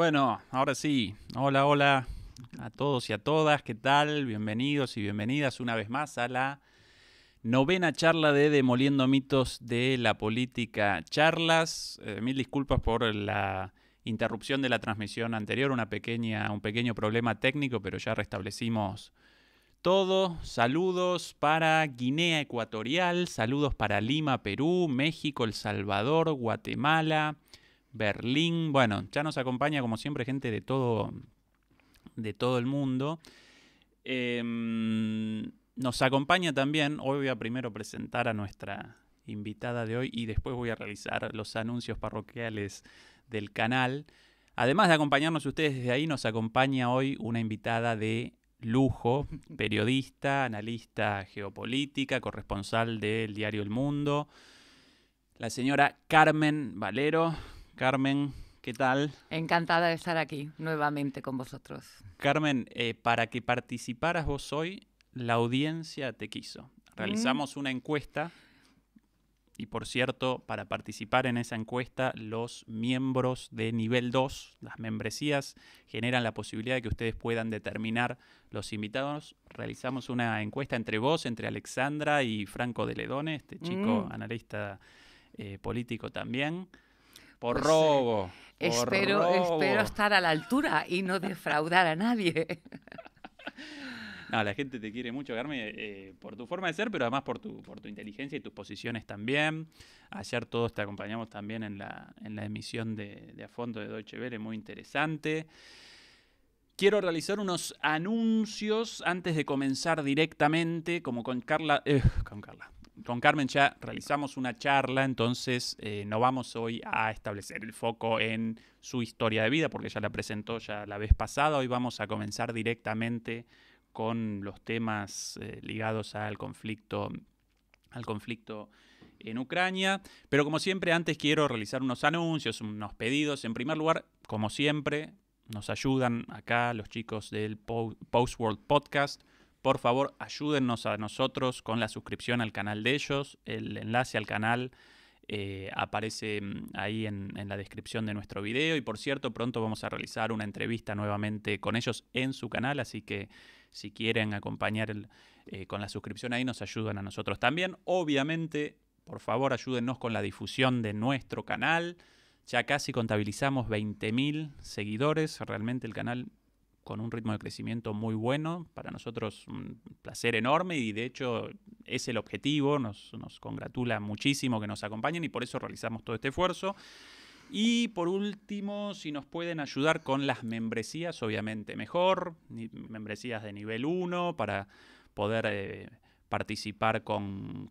Bueno, ahora sí. Hola, hola a todos y a todas. ¿Qué tal? Bienvenidos y bienvenidas una vez más a la novena charla de Demoliendo mitos de la política. Charlas. Eh, mil disculpas por la interrupción de la transmisión anterior, una pequeña, un pequeño problema técnico, pero ya restablecimos todo. Saludos para Guinea Ecuatorial, saludos para Lima, Perú, México, El Salvador, Guatemala. Berlín. Bueno, ya nos acompaña como siempre gente de todo, de todo el mundo. Em, nos acompaña también, hoy voy a primero presentar a nuestra invitada de hoy y después voy a realizar los anuncios parroquiales del canal. Además de acompañarnos ustedes desde ahí, nos acompaña hoy una invitada de lujo, periodista, analista geopolítica, corresponsal del diario El Mundo, la señora Carmen Valero. Carmen, ¿qué tal? Encantada de estar aquí nuevamente con vosotros. Carmen, eh, para que participaras vos hoy, la audiencia te quiso. Mm. Realizamos una encuesta y por cierto, para participar en esa encuesta, los miembros de nivel 2, las membresías, generan la posibilidad de que ustedes puedan determinar los invitados. Realizamos una encuesta entre vos, entre Alexandra y Franco de Ledone, este chico mm. analista eh, político también. Por robo. espero, espero estar a la altura y no defraudar a nadie. No, la gente te quiere mucho, Carmen, eh, por tu forma de ser, pero además por tu, por tu inteligencia y tus posiciones también. Ayer todos te acompañamos también en la, en la emisión de, A Fondo de Deutsche Welle, muy interesante. Quiero realizar unos anuncios antes de comenzar directamente, como con Carla, eh, con Carla, con Carmen ya realizamos una charla, entonces eh, no vamos hoy a establecer el foco en su historia de vida, porque ya la presentó ya la vez pasada. Hoy vamos a comenzar directamente con los temas eh, ligados al conflicto, al conflicto en Ucrania. Pero como siempre, antes quiero realizar unos anuncios, unos pedidos. En primer lugar, como siempre, nos ayudan acá los chicos del Post World Podcast por favor, ayúdennos a nosotros con la suscripción al canal de ellos. El enlace al canal eh, aparece mm, ahí en, la descripción de nuestro video. Y por cierto, pronto vamos a realizar una entrevista nuevamente con ellos en su canal, así que si quieren acompañar eh, con la suscripción ahí, nos ayudan a nosotros también. Obviamente, por favor, ayúdennos con la difusión de nuestro canal. Ya casi contabilizamos 20.000 seguidores, realmente el canal con un ritmo de crecimiento muy bueno. Para nosotros un placer enorme y de hecho es el objetivo. Nos, congratula muchísimo que nos acompañen y por eso realizamos todo este esfuerzo. Y por último, si nos pueden ayudar con las membresías, obviamente mejor. Membresías de nivel 1 para poder eh, participar con,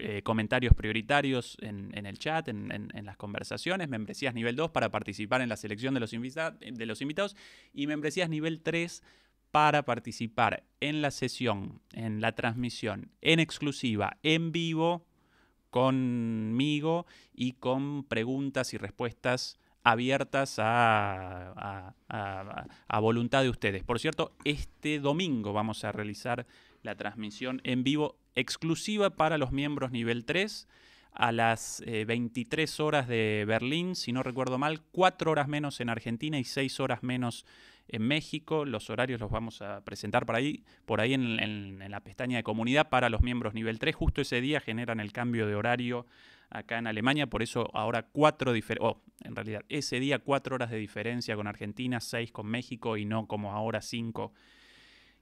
eh, comentarios prioritarios en, el chat, en, las conversaciones, membresías nivel 2 para participar en la selección de los, de los invitados y membresías nivel 3 para participar en la sesión, en la transmisión, en exclusiva, en vivo, conmigo y con preguntas y respuestas abiertas a, voluntad de ustedes. Por cierto, este domingo vamos a realizar la transmisión en vivo exclusiva para los miembros nivel 3 a las 23 eh, horas de Berlín, si no recuerdo mal, 4 horas menos en Argentina y 6 horas menos en México. Los horarios los vamos a presentar por ahí, por ahí en, la pestaña de comunidad para los miembros nivel 3. Justo ese día generan el cambio de horario acá en Alemania, por eso ahora 4 en realidad ese día cuatro horas de diferencia con Argentina, seis con México y no como ahora cinco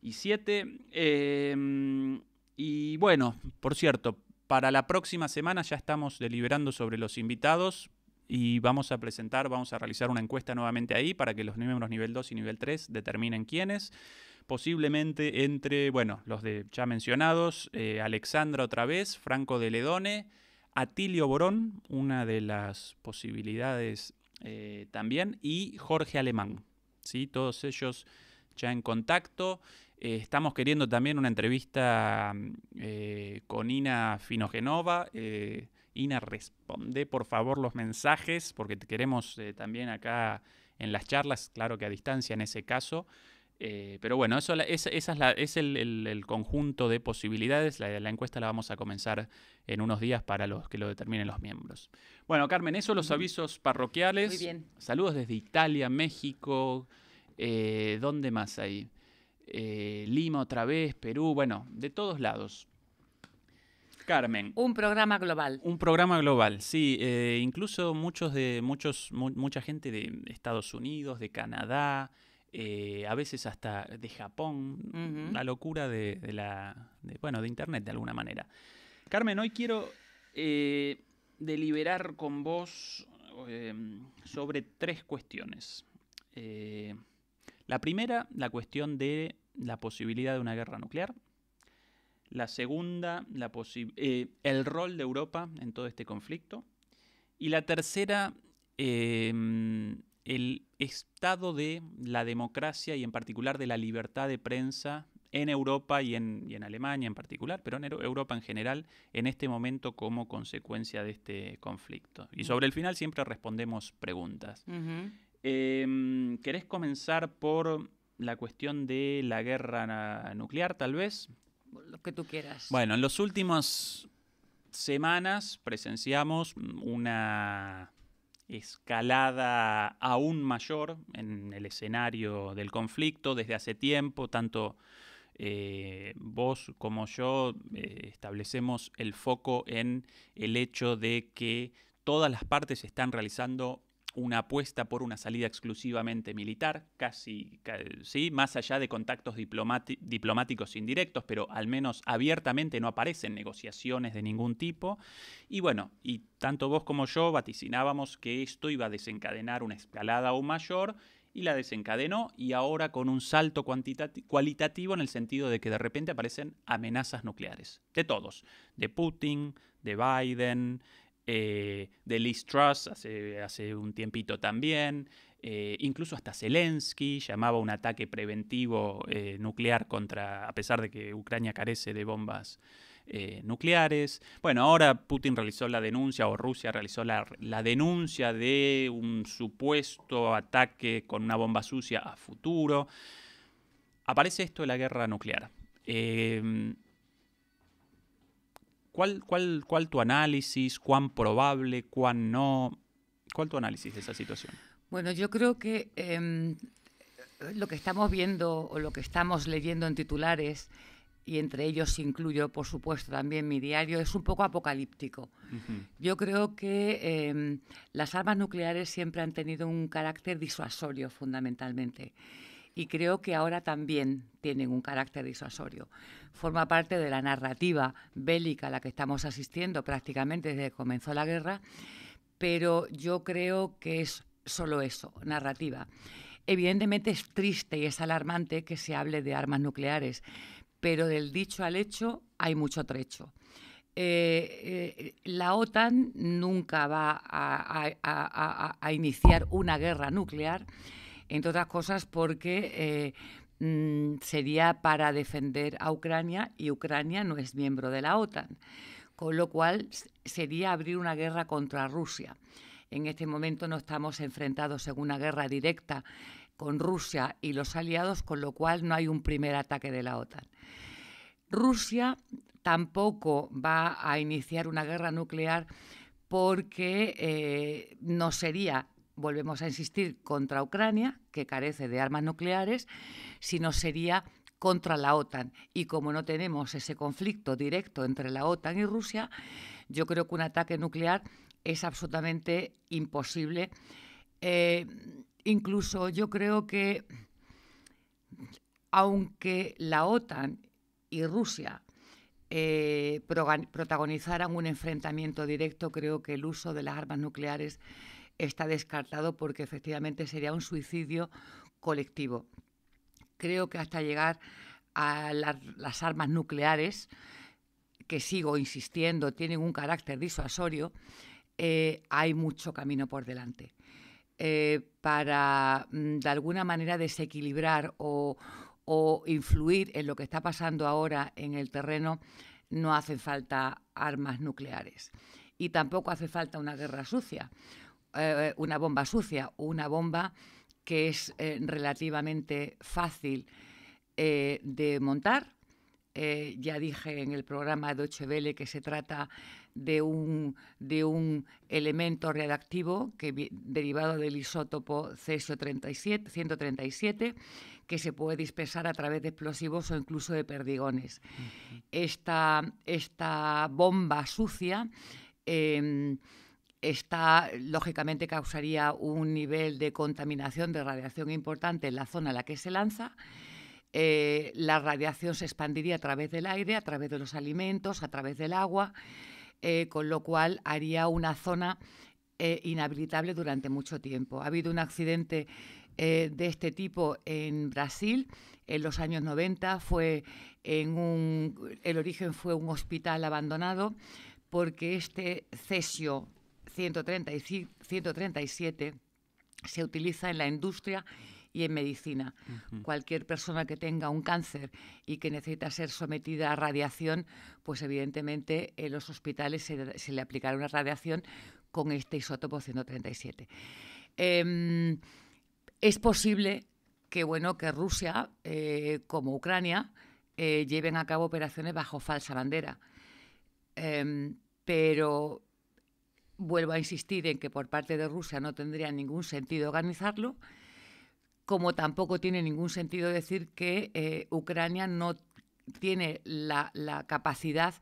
y 7. Em, y bueno, por cierto, para la próxima semana ya estamos deliberando sobre los invitados y vamos a presentar, vamos a realizar una encuesta nuevamente ahí para que los miembros nivel 2 y nivel 3 determinen quiénes. Posiblemente entre, bueno, los de ya mencionados, eh, Alexandra otra vez, Franco de Ledone, Atilio Borón, una de las posibilidades eh, también, y Jorge Alemán. ¿sí? Todos ellos ya en contacto. Eh, estamos queriendo también una entrevista mm, eh, con Ina Finogenova. Eh, Ina, responde por favor los mensajes, porque te queremos también acá en las charlas, claro que a distancia en ese caso. pero bueno, eso es, esa es, el, conjunto de posibilidades. La, encuesta la vamos a comenzar en unos días para los que lo determinen los miembros. Bueno, Carmen, eso los avisos parroquiales. Muy bien. Saludos desde Italia, México. ¿Dónde más hay? Eh, Lima otra vez, Perú, bueno, de todos lados. Carmen. Un programa global. Un programa global, sí. Eh, incluso muchos de, muchos, mucha gente de Estados Unidos, de Canadá, eh, a veces hasta de Japón. La locura de, la. bueno, de internet de alguna manera. Carmen, hoy quiero deliberar con vos sobre tres cuestiones. La primera, la cuestión de la posibilidad de una guerra nuclear. La segunda, eh, el rol de Europa en todo este conflicto. Y la tercera, em, el estado de la democracia y en particular de la libertad de prensa en Europa y en, Alemania en particular, pero en Europa en general, en este momento como consecuencia de este conflicto. Y mm. sobre el final siempre respondemos preguntas. Em, ¿Querés comenzar por la cuestión de la guerra nuclear, tal vez? Lo que tú quieras. Bueno, en las últimas semanas presenciamos una escalada aún mayor en el escenario del conflicto desde hace tiempo, tanto eh, vos como yo eh, establecemos el foco en el hecho de que todas las partes están realizando una apuesta por una salida exclusivamente militar, casi, ¿sí? más allá de contactos diplomáticos indirectos, pero al menos abiertamente no aparecen negociaciones de ningún tipo. Y bueno, y tanto vos como yo vaticinábamos que esto iba a desencadenar una escalada aún mayor y la desencadenó y ahora con un salto cualitativo en el sentido de que de repente aparecen amenazas nucleares, de todos, de Putin, de Biden, eh, de Liz Truss hace, hace un tiempito también, eh, incluso hasta Zelensky llamaba un ataque preventivo eh, nuclear contra, a pesar de que Ucrania carece de bombas nucleares. Bueno, ahora Putin realizó la denuncia, o Rusia realizó la, la, denuncia de un supuesto ataque con una bomba sucia a futuro. Aparece esto de la guerra nuclear. ¿Cuál, cuál, cuál tu análisis? ¿Cuán probable? ¿Cuán no? ¿Cuál tu análisis de esa situación? Bueno, yo creo que em, lo que estamos viendo o lo que estamos leyendo en titulares, y entre ellos incluyo, por supuesto, también mi diario, es un poco apocalíptico. Yo creo que em, las armas nucleares siempre han tenido un carácter disuasorio, fundamentalmente y creo que ahora también tienen un carácter disuasorio. Forma parte de la narrativa bélica a la que estamos asistiendo prácticamente desde que comenzó la guerra, pero yo creo que es solo eso, narrativa. Evidentemente es triste y es alarmante que se hable de armas nucleares, pero del dicho al hecho hay mucho trecho. Eh, eh, la OTAN nunca va a iniciar una guerra nuclear entre otras cosas porque eh, mm, sería para defender a Ucrania y Ucrania no es miembro de la OTAN, con lo cual sería abrir una guerra contra Rusia. En este momento no estamos enfrentados en una guerra directa con Rusia y los aliados, con lo cual no hay un primer ataque de la OTAN. Rusia tampoco va a iniciar una guerra nuclear porque eh, no sería volvemos a insistir, contra Ucrania, que carece de armas nucleares, sino sería contra la OTAN. Y como no tenemos ese conflicto directo entre la OTAN y Rusia, yo creo que un ataque nuclear es absolutamente imposible. Eh, incluso yo creo que, aunque la OTAN y Rusia eh, protagonizaran un enfrentamiento directo, creo que el uso de las armas nucleares está descartado porque efectivamente sería un suicidio colectivo. Creo que hasta llegar a las armas nucleares, que sigo insistiendo, tienen un carácter disuasorio, eh, hay mucho camino por delante. Eh, para mm, de alguna manera desequilibrar o, o, influir en lo que está pasando ahora en el terreno, no hace falta armas nucleares. Y tampoco hace falta una guerra sucia, eh, eh, una bomba sucia, una bomba que es eh, relativamente fácil de montar. ya dije en el programa de Ochevele que se trata de un, de un elemento reactivo que, derivado del isótopo cesio-137 que se puede dispersar a través de explosivos o incluso de perdigones. Esta, esta bomba sucia em, esta lógicamente causaría un nivel de contaminación de radiación importante en la zona en la que se lanza. Eh, la radiación se expandiría a través del aire, a través de los alimentos, a través del agua, eh, con lo cual haría una zona eh, inhabilitable durante mucho tiempo. Ha habido un accidente de este tipo en Brasil en los años 90, fue en un, el origen fue un hospital abandonado porque este cesio 137 se utiliza en la industria y en medicina. Cualquier persona que tenga un cáncer y que necesita ser sometida a radiación, pues evidentemente en los hospitales se, le aplicará una radiación con este isótopo 137. Em, es posible que, bueno, que Rusia, eh, como Ucrania, eh, lleven a cabo operaciones bajo falsa bandera. Em, pero Vuelvo a insistir en que por parte de Rusia no tendría ningún sentido organizarlo, como tampoco tiene ningún sentido decir que eh, Ucrania no tiene la, capacidad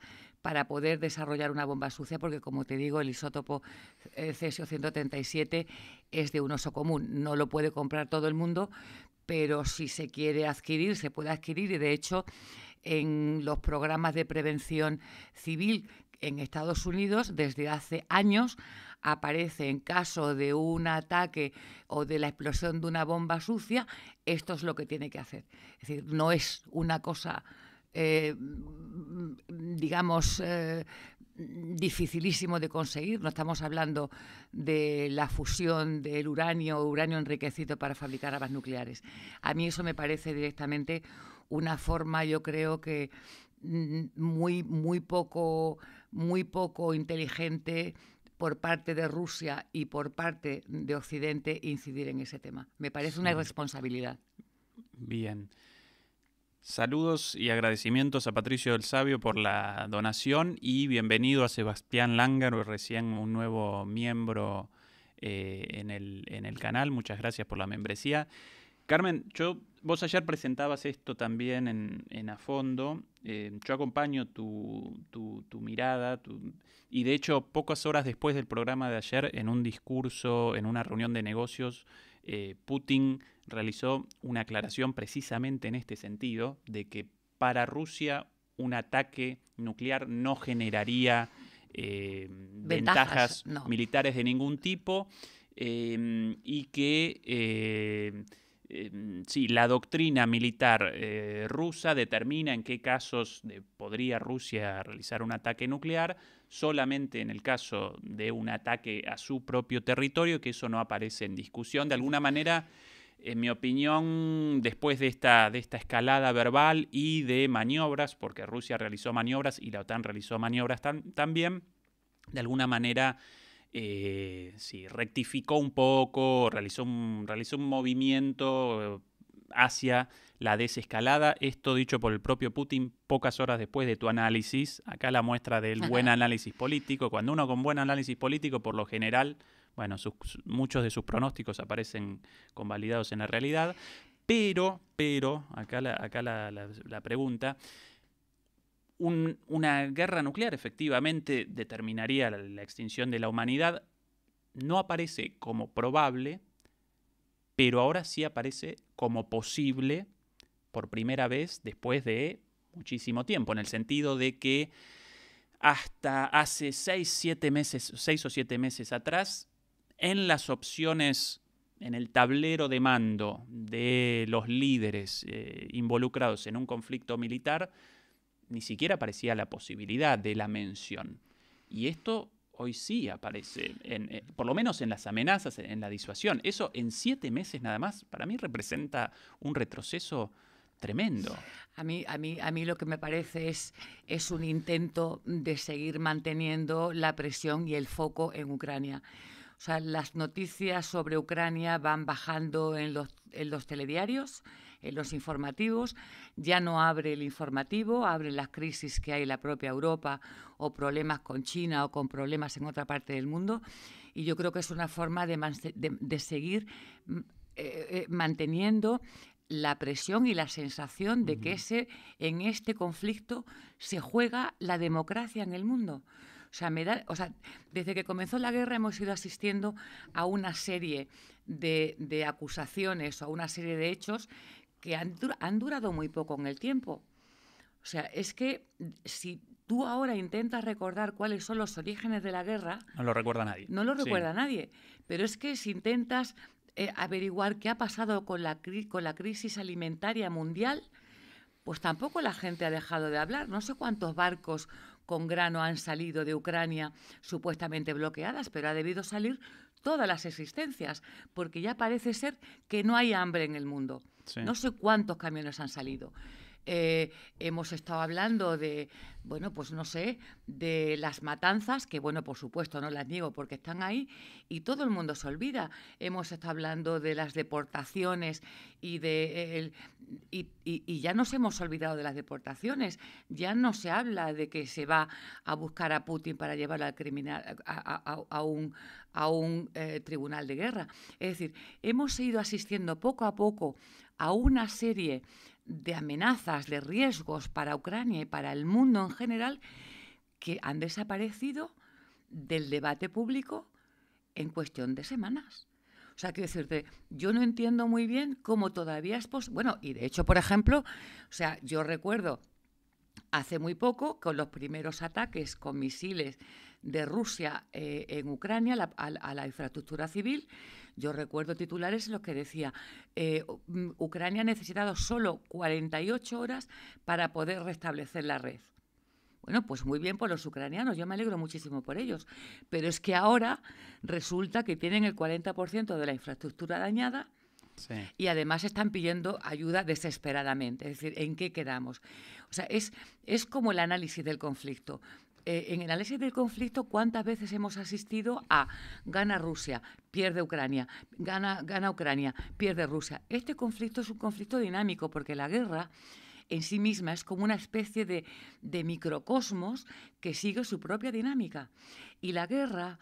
para poder desarrollar una bomba sucia, porque como te digo, el isótopo eh, cesio 137 es de un oso común, no lo puede comprar todo el mundo, pero si se quiere adquirir, se puede adquirir y de hecho en los programas de prevención civil en Estados Unidos desde hace años aparece en caso de un ataque o de la explosión de una bomba sucia, esto es lo que tiene que hacer. Es decir, no es una cosa, eh, digamos, eh, dificilísimo de conseguir. No estamos hablando de la fusión del uranio o uranio enriquecido para fabricar armas nucleares. A mí eso me parece directamente una forma, yo creo que mm, muy, muy poco muy poco inteligente por parte de Rusia y por parte de Occidente incidir en ese tema. Me parece una irresponsabilidad. Bien. Saludos y agradecimientos a Patricio del Sabio por la donación y bienvenido a Sebastián Lángaro, recién un nuevo miembro eh, en el canal. Muchas gracias por la membresía. Carmen, yo, vos ayer presentabas esto también en, a fondo. Eh, yo acompaño tu, mirada y de hecho pocas horas después del programa de ayer, en un discurso, en una reunión de negocios, eh, Putin realizó una aclaración precisamente en este sentido, de que para Rusia un ataque nuclear no generaría eh, ventajas, militares de ningún tipo y que Em, sí, la doctrina militar eh, rusa determina en qué casos podría Rusia realizar un ataque nuclear, solamente en el caso de un ataque a su propio territorio, que eso no aparece en discusión. De alguna manera, en mi opinión, después de esta, de esta escalada verbal y de maniobras, porque Rusia realizó maniobras y la OTAN realizó maniobras también, de alguna manera eh, sí, rectificó un poco, realizó un, realizó un movimiento hacia la desescalada. Esto dicho por el propio Putin pocas horas después de tu análisis. Acá la muestra del buen análisis político. Cuando uno con buen análisis político, por lo general, bueno, muchos de sus pronósticos aparecen convalidados en la realidad. Pero, pero, acá acá la pregunta, una guerra nuclear efectivamente determinaría la, extinción de la humanidad, no aparece como probable, pero ahora sí aparece como posible por primera vez después de muchísimo tiempo, en el sentido de que hasta hace seis siete meses, seis o siete meses atrás, en las opciones, en el tablero de mando de los líderes eh, involucrados en un conflicto militar, ni siquiera aparecía la posibilidad de la mención. Y esto hoy sí aparece, eh, por lo menos en las amenazas, en, la disuasión. Eso en siete meses nada más, para mí representa un retroceso tremendo. A mí, a mí, a mí lo que me parece es, es un intento de seguir manteniendo la presión y el foco en Ucrania. O sea, las noticias sobre Ucrania van bajando en en los telediarios en los informativos, ya no abre el informativo, abre las crisis que hay en la propia Europa o problemas con China o con problemas en otra parte del mundo. Y yo creo que es una forma de, seguir mm, eh, eh, manteniendo la presión y la sensación de que ese, en este conflicto se juega la democracia en el mundo. O sea, desde que comenzó la guerra hemos ido asistiendo a una serie de acusaciones o a una serie de hechos que han, durado muy poco en el tiempo. O sea, es que si tú ahora intentas recordar cuáles son los orígenes de la guerra... No lo recuerda nadie. No lo recuerda nadie. Pero es que si intentas eh, averiguar qué ha pasado con la, con la crisis alimentaria mundial, pues tampoco la gente ha dejado de hablar. No sé cuántos barcos con grano han salido de Ucrania supuestamente bloqueadas, pero ha debido salir todas las existencias, porque ya parece ser que no hay hambre en el mundo. No sé cuántos camiones han salido. Eh, hemos estado hablando de, bueno, pues no sé, de las matanzas, que bueno, por supuesto no las niego porque están ahí y todo el mundo se olvida. Hemos estado hablando de las deportaciones y de... Eh, y, ya nos hemos olvidado de las deportaciones, ya no se habla de que se va a buscar a Putin para llevar al criminal, a, a, un, a un eh, tribunal de guerra. Es decir, hemos ido asistiendo poco a poco a una serie de amenazas, de riesgos para Ucrania y para el mundo en general que han desaparecido del debate público en cuestión de semanas. O sea, quiero decirte, yo no entiendo muy bien cómo todavía es posible. Bueno, y de hecho, por ejemplo, o sea, yo recuerdo hace muy poco con los primeros ataques con misiles de Rusia eh, en Ucrania a, la infraestructura civil, yo recuerdo titulares en los que decía, eh, mm, Ucrania ha necesitado solo 48 horas para poder restablecer la red. Bueno, pues muy bien por los ucranianos, yo me alegro muchísimo por ellos, pero es que ahora resulta que tienen el 40% de la infraestructura dañada y además están pidiendo ayuda desesperadamente, es decir, ¿en qué quedamos? O sea, es, es como el análisis del conflicto. Eh, en el análisis del conflicto, ¿cuántas veces hemos asistido a gana Rusia, pierde Ucrania, gana, gana Ucrania, pierde Rusia? Este conflicto es un conflicto dinámico porque la guerra en sí misma es como una especie de, microcosmos que sigue su propia dinámica. Y la guerra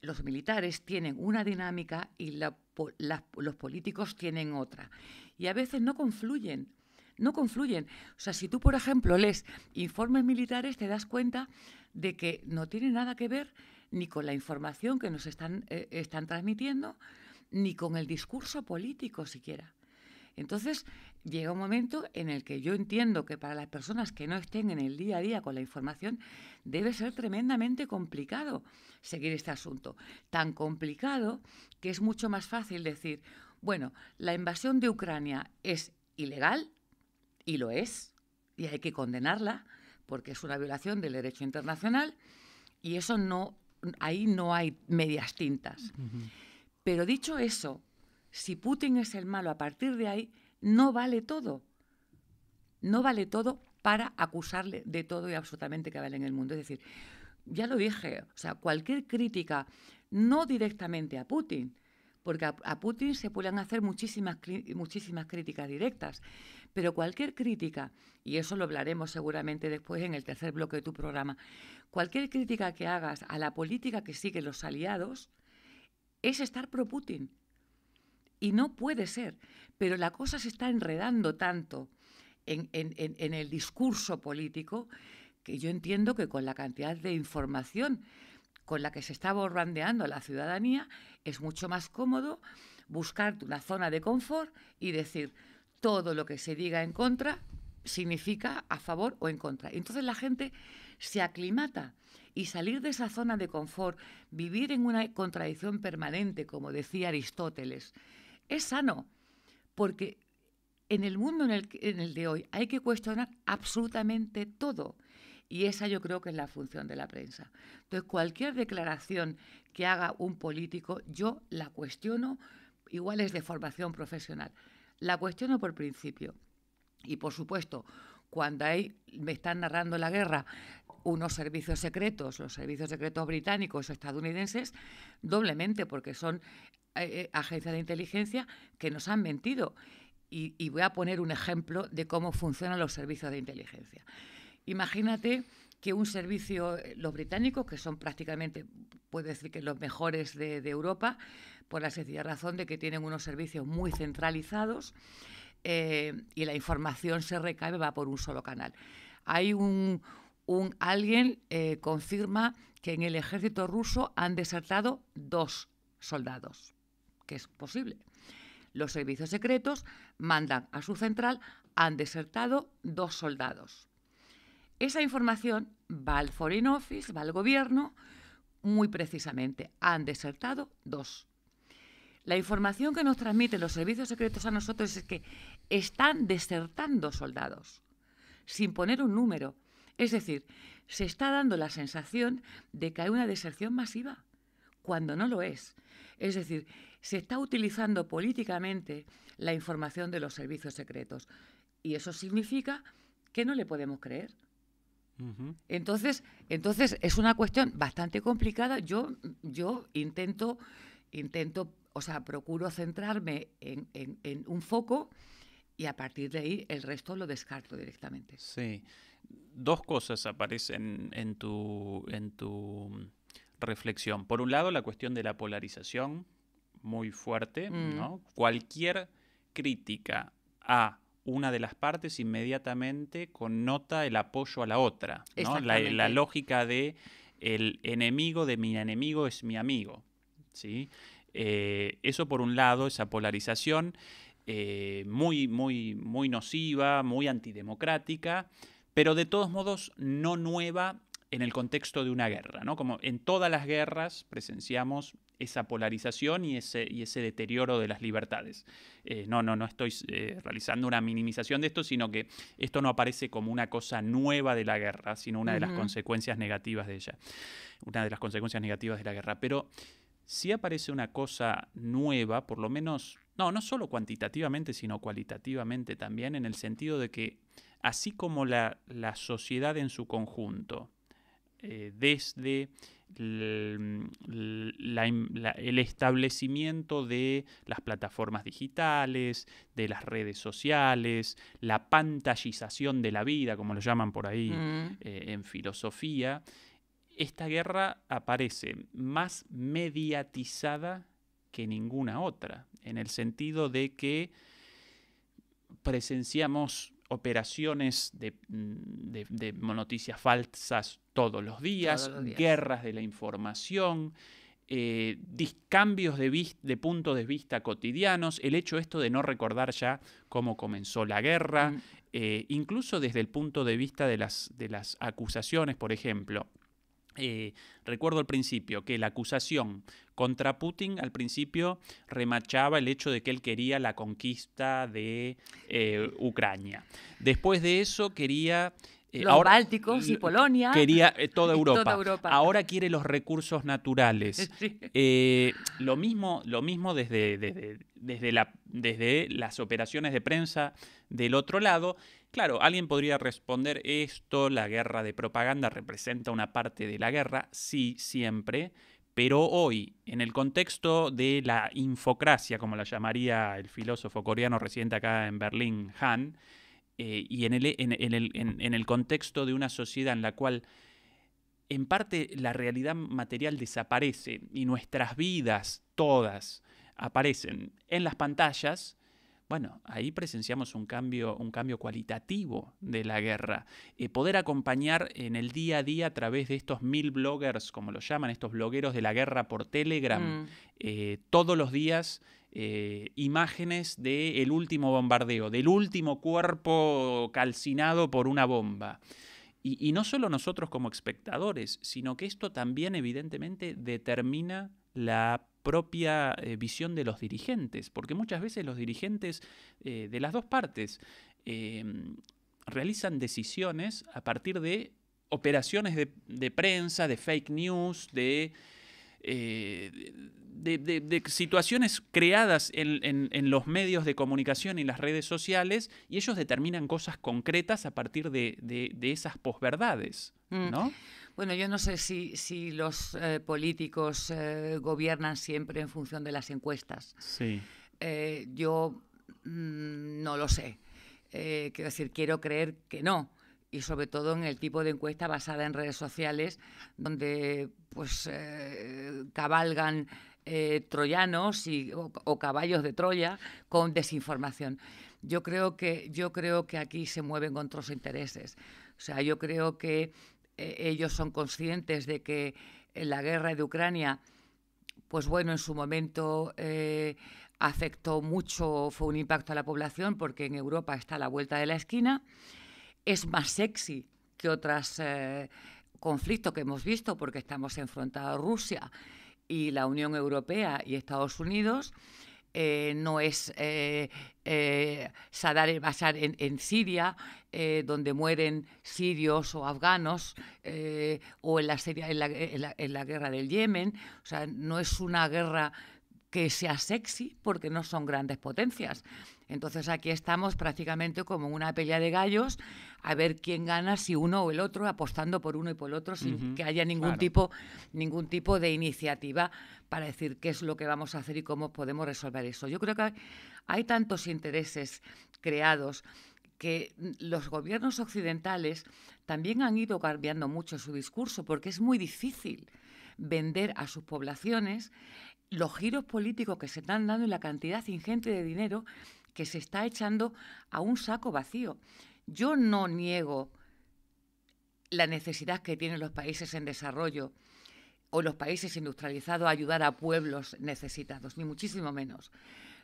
los militares tienen una dinámica y los políticos tienen otra. Y a veces no confluyen no confluyen. O sea, si tú, por ejemplo, lees informes militares, te das cuenta de que no tiene nada que ver ni con la información que nos están, eh, están transmitiendo, ni con el discurso político siquiera. Entonces, llega un momento en el que yo entiendo que para las personas que no estén en el día a día con la información, debe ser tremendamente complicado seguir este asunto. Tan complicado que es mucho más fácil decir, bueno, la invasión de Ucrania es ilegal, y lo es, y hay que condenarla porque es una violación del derecho internacional y eso no, ahí no hay medias tintas. Pero dicho eso, si Putin es el malo a partir de ahí, no vale todo. No vale todo para acusarle de todo y absolutamente que vale en el mundo. Es decir, ya lo dije, o sea, cualquier crítica, no directamente a Putin, porque a, Putin se pueden hacer muchísimas, muchísimas críticas directas, pero cualquier crítica, y eso lo hablaremos seguramente después en el tercer bloque de tu programa, cualquier crítica que hagas a la política que siguen los aliados es estar pro-Putin. Y no puede ser. Pero la cosa se está enredando tanto en, el discurso político que yo entiendo que con la cantidad de información con la que se está borrandeando a la ciudadanía, es mucho más cómodo buscar una zona de confort y decir, todo lo que se diga en contra significa a favor o en contra. Entonces la gente se aclimata y salir de esa zona de confort, vivir en una contradicción permanente, como decía Aristóteles, es sano, porque en el mundo en el, en el de hoy hay que cuestionar absolutamente todo. Y esa yo creo que es la función de la prensa. Entonces, cualquier declaración que haga un político, yo la cuestiono, igual es de formación profesional, la cuestiono por principio. Y por supuesto, cuando ahí me están narrando la guerra unos servicios secretos, los servicios secretos británicos o estadounidenses, doblemente, porque son eh, eh, agencias de inteligencia que nos han mentido. Y, voy a poner un ejemplo de cómo funcionan los servicios de inteligencia. Imagínate que un servicio, eh, los británicos, que son prácticamente, puedo decir que los mejores de Europa, por la sencilla razón de que tienen unos servicios muy centralizados eh, y la información se recabe, va por un solo canal. Hay un, alguien eh, confirma que en el ejército ruso han desertado dos soldados, que es posible. Los servicios secretos mandan a su central, han desertado dos soldados. Esa información va al Foreign Office, va al gobierno, muy precisamente, han desertado dos. La información que nos transmiten los servicios secretos a nosotros es que están desertando soldados, sin poner un número. Es decir, se está dando la sensación de que hay una deserción masiva, cuando no lo es. Es decir, se está utilizando políticamente la información de los servicios secretos. Y eso significa que no le podemos creer. Entonces, entonces es una cuestión bastante complicada. Yo, yo intento, intento o sea, procuro centrarme en, un foco y a partir de ahí el resto lo descarto directamente. Sí. Dos cosas aparecen en tu, en tu reflexión. Por un lado, la cuestión de la polarización, muy fuerte, mm. ¿no? Cualquier crítica a una de las partes inmediatamente connota el apoyo a la otra, la, la, lógica de el enemigo de mi enemigo es mi amigo, ¿sí? Eh, eso por un lado, esa polarización eh, muy, muy, muy nociva, muy antidemocrática, pero de todos modos no nueva en el contexto de una guerra. ¿no? Como en todas las guerras presenciamos esa polarización y ese, y ese deterioro de las libertades. Eh, no, no, no estoy realizando una minimización de esto, sino que esto no aparece como una cosa nueva de la guerra, sino una de las consecuencias negativas de ella. Una de las consecuencias negativas de la guerra. Pero si aparece una cosa nueva, por lo menos, no, no solo cuantitativamente, sino cualitativamente también, en el sentido de que así como la, sociedad en su conjunto, eh, desde el, establecimiento de las plataformas digitales, de las redes sociales, la pantallización de la vida, como lo llaman por ahí mm. eh, en filosofía, esta guerra aparece más mediatizada que ninguna otra, en el sentido de que presenciamos operaciones de, noticias falsas todos los, días, guerras de la información, eh, cambios de, punto de vista cotidianos, el hecho esto de no recordar ya cómo comenzó la guerra, mm. eh, incluso desde el punto de vista de las acusaciones, por ejemplo. Eh, recuerdo al principio que la acusación contra Putin al principio remachaba el hecho de que él quería la conquista de eh, Ucrania. Después de eso quería eh, los Bálticos y Polonia. Quería toda, Europa. Ahora quiere los recursos naturales. lo mismo, lo mismo desde, desde, desde las operaciones de prensa del otro lado. Claro, alguien podría responder esto, la guerra de propaganda representa una parte de la guerra, sí, siempre, pero hoy, en el contexto de la infocracia, como la llamaría el filósofo coreano residente acá en Berlín, Han, eh, y en el contexto de una sociedad en la cual en parte la realidad material desaparece y nuestras vidas todas aparecen en las pantallas, bueno, ahí presenciamos un cambio, un cambio cualitativo de la guerra. Eh, poder acompañar en el día a día a través de estos mil bloggers, como lo llaman, estos blogueros de la guerra por Telegram, mm. eh, todos los días. Eh, imágenes del último bombardeo, del último cuerpo calcinado por una bomba. Y, y no solo nosotros como espectadores, sino que esto también evidentemente determina la propia eh, visión de los dirigentes, porque muchas veces los dirigentes eh, de las dos partes em, realizan decisiones a partir de operaciones de, prensa, de fake news, de, eh, de, situaciones creadas en, los medios de comunicación y las redes sociales, y ellos determinan cosas concretas a partir de, esas posverdades, mm. ¿no? Bueno, yo no sé si, los eh, políticos eh, gobiernan siempre en función de las encuestas. Sí. Eh, yo mm, no lo sé. quiero decir, quiero creer que no. Y sobre todo en el tipo de encuesta basada en redes sociales, donde pues cabalgan troyanos o, caballos de Troya con desinformación. Yo creo que, yo creo que aquí se mueven otros intereses. O sea, yo creo que eh, ellos son conscientes de que eh, la guerra de Ucrania, pues bueno, en su momento eh, afectó mucho, fue un impacto a la población porque en Europa está a la vuelta de la esquina, es más sexy que otros conflictos que hemos visto porque estamos enfrentados a Rusia y la Unión Europea y Estados Unidos. Eh, no es eh, eh Sadar el Bashar en, Siria, eh, donde mueren sirios o afganos, o en la, en, en la, guerra del Yemen. O sea, no es una guerra que sea sexy porque no son grandes potencias. Entonces aquí estamos prácticamente como una pelea de gallos a ver quién gana, si uno o el otro, apostando por uno y por el otro, sin que haya ningún, tipo, ningún tipo de iniciativa para decir qué es lo que vamos a hacer y cómo podemos resolver eso. Yo creo que hay, tantos intereses creados que los gobiernos occidentales también han ido cambiando mucho su discurso porque es muy difícil vender a sus poblaciones los giros políticos que se están dando y la cantidad ingente de dinero que se está echando a un saco vacío. Yo no niego la necesidad que tienen los países en desarrollo o los países industrializados a ayudar a pueblos necesitados, ni muchísimo menos.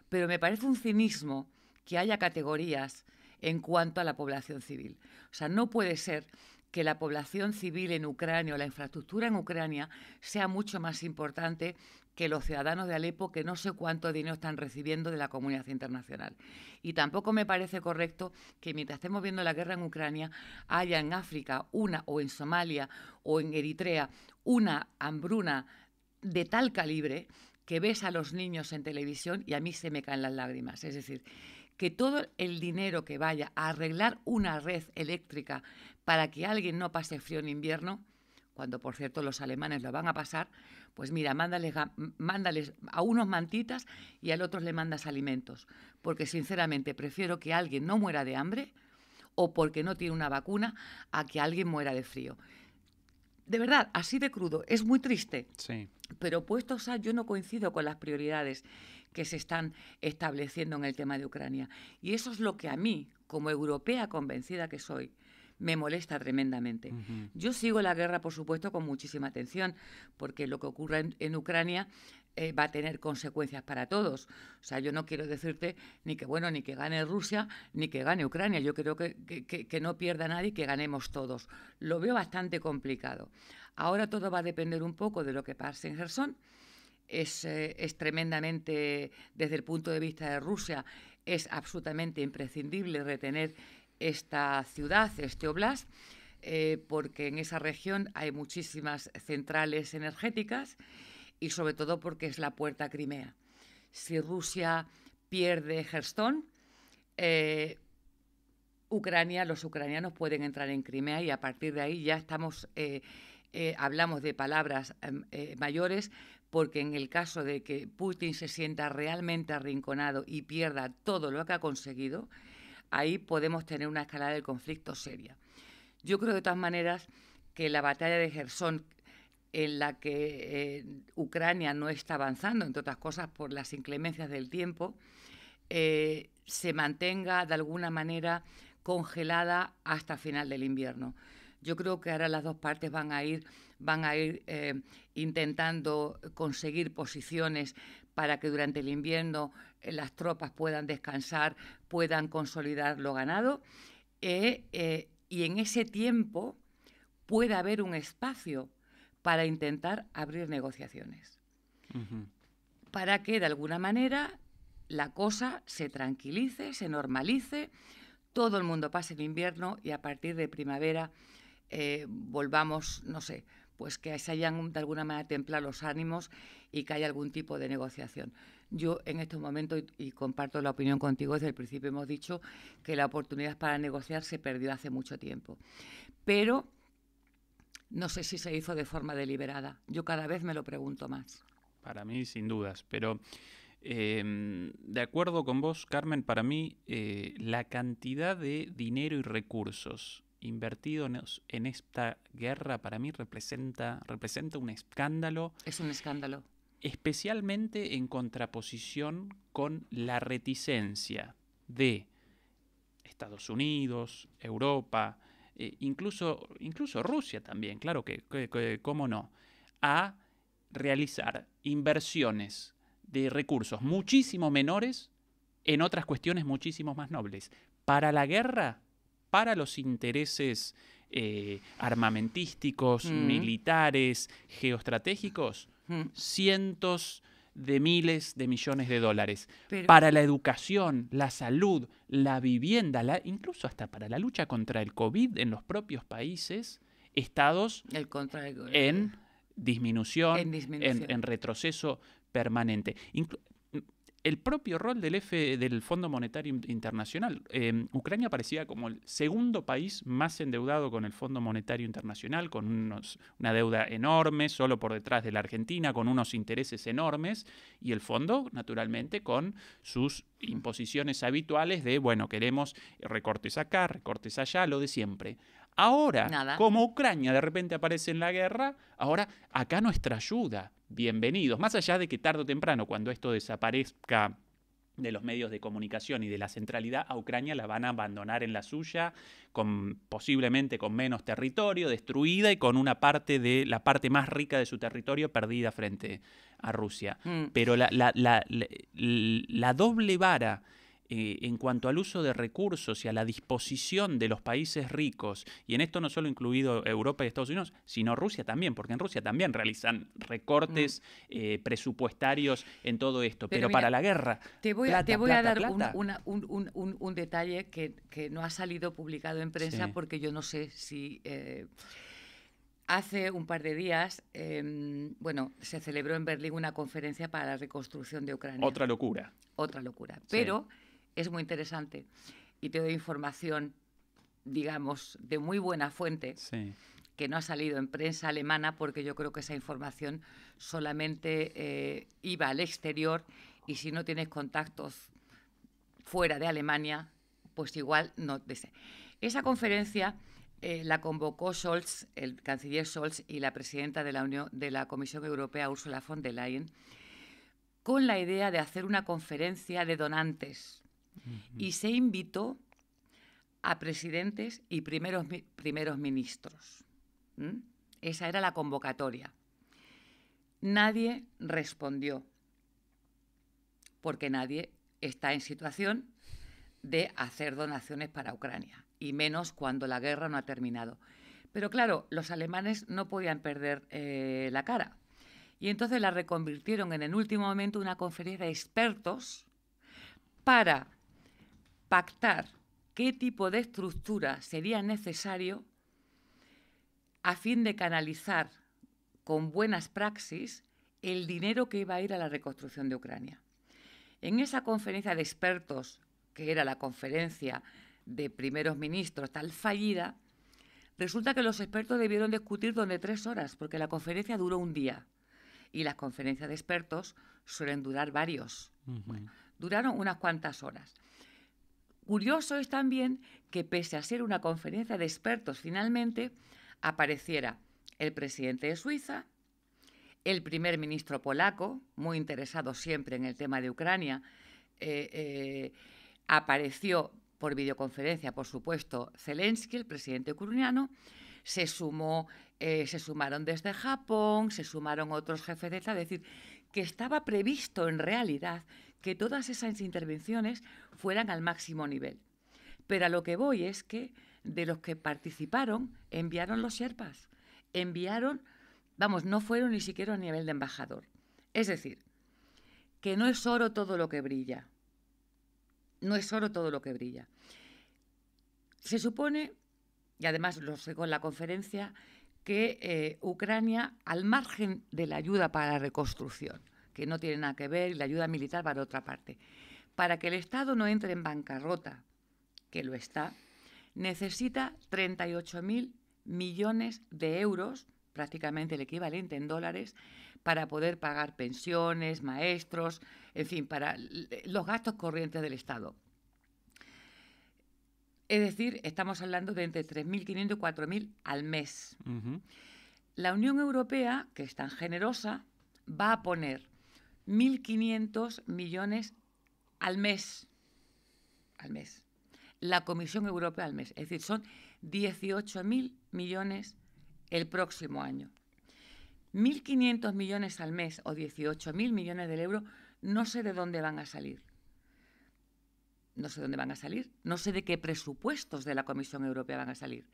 Pero me parece un cinismo que haya categorías en cuanto a la población civil. O sea, no puede ser que la población civil en Ucrania o la infraestructura en Ucrania sea mucho más importante que los ciudadanos de Alepo que no sé cuánto dinero están recibiendo de la comunidad internacional. Y tampoco me parece correcto que mientras estemos viendo la guerra en Ucrania haya en África una o en Somalia o en Eritrea una hambruna de tal calibre que ves a los niños en televisión y a mí se me caen las lágrimas. Es decir, que todo el dinero que vaya a arreglar una red eléctrica para que alguien no pase frío en invierno, cuando por cierto los alemanes lo van a pasar, pues mira, mándales, mándales a unos mantitas y al otro le mandas alimentos. Porque sinceramente prefiero que alguien no muera de hambre o porque no tiene una vacuna a que alguien muera de frío. De verdad, así de crudo. Es muy triste. Sí. Pero puesto sea, yo no coincido con las prioridades que se están estableciendo en el tema de Ucrania. Y eso es lo que a mí, como europea convencida que soy, me molesta tremendamente. Yo sigo la guerra, por supuesto, con muchísima atención, porque lo que ocurra en, Ucrania eh, va a tener consecuencias para todos. O sea, yo no quiero decirte ni que bueno, ni que gane Rusia, ni que gane Ucrania. Yo creo que, no pierda nadie y que ganemos todos. Lo veo bastante complicado. Ahora todo va a depender un poco de lo que pase en Gerson. Es, eh, es, tremendamente, desde el punto de vista de Rusia, es absolutamente imprescindible retener esta ciudad, este oblast, eh, porque en esa región hay muchísimas centrales energéticas y sobre todo porque es la puerta a Crimea. Si Rusia pierde Gerstón, eh, Ucrania, los ucranianos pueden entrar en Crimea y a partir de ahí ya estamos, eh, hablamos de palabras em, mayores, porque en el caso de que Putin se sienta realmente arrinconado y pierda todo lo que ha conseguido, ahí podemos tener una escalada del conflicto seria. Yo creo de todas maneras que la batalla de Gerson, en la que eh, Ucrania no está avanzando, entre otras cosas por las inclemencias del tiempo, eh, se mantenga de alguna manera congelada hasta final del invierno. Yo creo que ahora las dos partes van a ir, van a ir eh, intentando conseguir posiciones para que durante el invierno eh, las tropas puedan descansar, puedan consolidar lo ganado, eh, eh, y en ese tiempo pueda haber un espacio para intentar abrir negociaciones. Para que de alguna manera la cosa se tranquilice, se normalice, todo el mundo pase el invierno y a partir de primavera volvamos, no sé, pues que se hayan de alguna manera templado los ánimos y que haya algún tipo de negociación. Yo en estos momentos, y, comparto la opinión contigo, desde el principio hemos dicho que la oportunidad para negociar se perdió hace mucho tiempo. Pero no sé si se hizo de forma deliberada. Yo cada vez me lo pregunto más. Para mí, sin dudas, pero... Em, de acuerdo con vos, Carmen, para mí eh, la cantidad de dinero y recursos invertidos en esta guerra para mí representa, representa un escándalo. Es un escándalo especialmente en contraposición con la reticencia de Estados Unidos, Europa, eh, incluso, incluso Rusia también, claro que, cómo no, a realizar inversiones de recursos muchísimo menores en otras cuestiones muchísimo más nobles. Para la guerra, para los intereses eh, armamentísticos, mm. militares, geoestratégicos, Hmm. cientos de miles de millones de dólares para la educación, la salud, la vivienda, la, incluso hasta para la lucha contra el COVID en los propios países, estados en disminución, en, retroceso permanente el propio rol del, F, del Fondo Monetario Internacional. Em, Ucrania parecía como el segundo país más endeudado con el Fondo Monetario Internacional, con una deuda enorme, solo por detrás de la Argentina, con unos intereses enormes, y el fondo, naturalmente, con sus imposiciones habituales de, bueno, queremos recortes acá, recortes allá, lo de siempre. Ahora, como Ucrania de repente aparece en la guerra, ahora acá nuestra ayuda. Bienvenidos. Más allá de que tarde o temprano, cuando esto desaparezca de los medios de comunicación y de la centralidad a Ucrania la van a abandonar en la suya, posiblemente con menos territorio, destruida y con una parte de la parte más rica de su territorio perdida frente a Rusia. Mm. Pero la doble vara eh, en cuanto al uso de recursos y a la disposición de los países ricos, y en esto no solo incluido Europa y Estados Unidos, sino Rusia también, porque en Rusia también realizan recortes mm. eh, presupuestarios en todo esto, pero, para la guerra. Te voy, te voy a dar Un, detalle que, no ha salido publicado en prensa porque yo no sé si... Eh, hace un par de días, em, bueno, se celebró en Berlín una conferencia para la reconstrucción de Ucrania. Otra locura. Otra locura. Pero es muy interesante y te doy información, digamos, de muy buena fuente. que no ha salido en prensa alemana porque yo creo que esa información solamente eh, iba al exterior y si no tienes contactos fuera de Alemania, pues igual no. Esa conferencia eh, la convocó Scholz, el canciller Scholz y la presidenta de la, Unión, de la Comisión Europea, Ursula von der Leyen, con la idea de hacer una conferencia de donantes y se invitó a presidentes y primeros, primeros ministros. Esa era la convocatoria. Nadie respondió, porque nadie está en situación de hacer donaciones para Ucrania, y menos cuando la guerra no ha terminado. Pero claro, los alemanes no podían perder eh, la cara. Y entonces la reconvirtieron en el último momento una conferencia de expertos para pactar qué tipo de estructura sería necesario a fin de canalizar con buenas praxis el dinero que iba a ir a la reconstrucción de Ucrania. En esa conferencia de expertos, que era la conferencia de primeros ministros tal fallida, resulta que los expertos debieron discutir durante tres horas, porque la conferencia duró un día y las conferencias de expertos suelen durar varios. duraron unas cuantas horas. Curioso es también que pese a ser una conferencia de expertos finalmente, apareciera el presidente de Suiza, el primer ministro polaco, muy interesado siempre en el tema de Ucrania, eh, eh, apareció por videoconferencia, por supuesto, Zelensky, el presidente ucraniano, se sumó, eh, se sumaron desde Japón, se sumaron otros jefes de Estado, es decir, que estaba previsto en realidad que todas esas intervenciones fueran al máximo nivel. Pero a lo que voy es que de los que participaron, enviaron los Sherpas, enviaron, vamos, no fueron ni siquiera a nivel de embajador. Es decir, que no es oro todo lo que brilla. No es oro todo lo que brilla. Se supone, y además lo sé con la conferencia, que eh, Ucrania, al margen de la ayuda para la reconstrucción, que no tiene nada que ver, y la ayuda militar va para otra parte. Para que el Estado no entre en bancarrota, que lo está, necesita 38.000 millones de euros, prácticamente el equivalente en dólares, para poder pagar pensiones, maestros, en fin, para los gastos corrientes del Estado. Es decir, estamos hablando de entre 3.500 y 4.000 al mes. La Unión Europea, que es tan generosa, va a poner 1.500 millones al mes. Al mes. La Comisión Europea al mes. Es decir, son 18.000 millones el próximo año. 1.500 millones al mes o 18.000 millones del euro, no sé de dónde van a salir. No sé dónde van a salir. No sé de qué presupuestos de la Comisión Europea van a salir.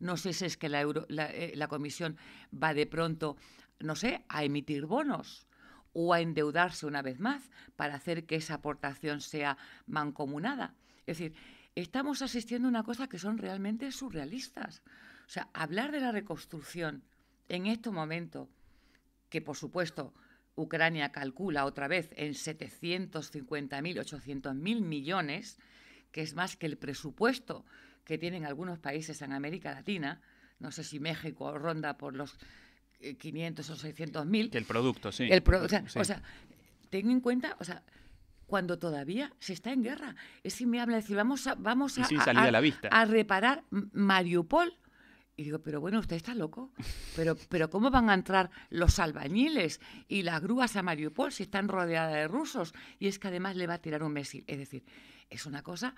No sé si es que la, euro, la eh, Comisión va de pronto, no sé, a emitir bonos o a endeudarse una vez más para hacer que esa aportación sea mancomunada. Es decir, estamos asistiendo a una cosa que son realmente surrealistas. O sea, hablar de la reconstrucción en este momento, que por supuesto Ucrania calcula otra vez en 750.000, 800.000 millones, que es más que el presupuesto que tienen algunos países en América Latina, no sé si México ronda por los 500 eh, o 600 mil. El producto, sí. El o, sea, ten en cuenta, o sea, cuando todavía se está en guerra. Es si me habla decir, vamos a, vamos a, reparar Mariupol. Y digo, pero bueno, usted está loco. Pero, pero ¿cómo van a entrar los albañiles y las grúas a Mariupol si están rodeadas de rusos? Y es que además le va a tirar un mesil. Es decir, es una cosa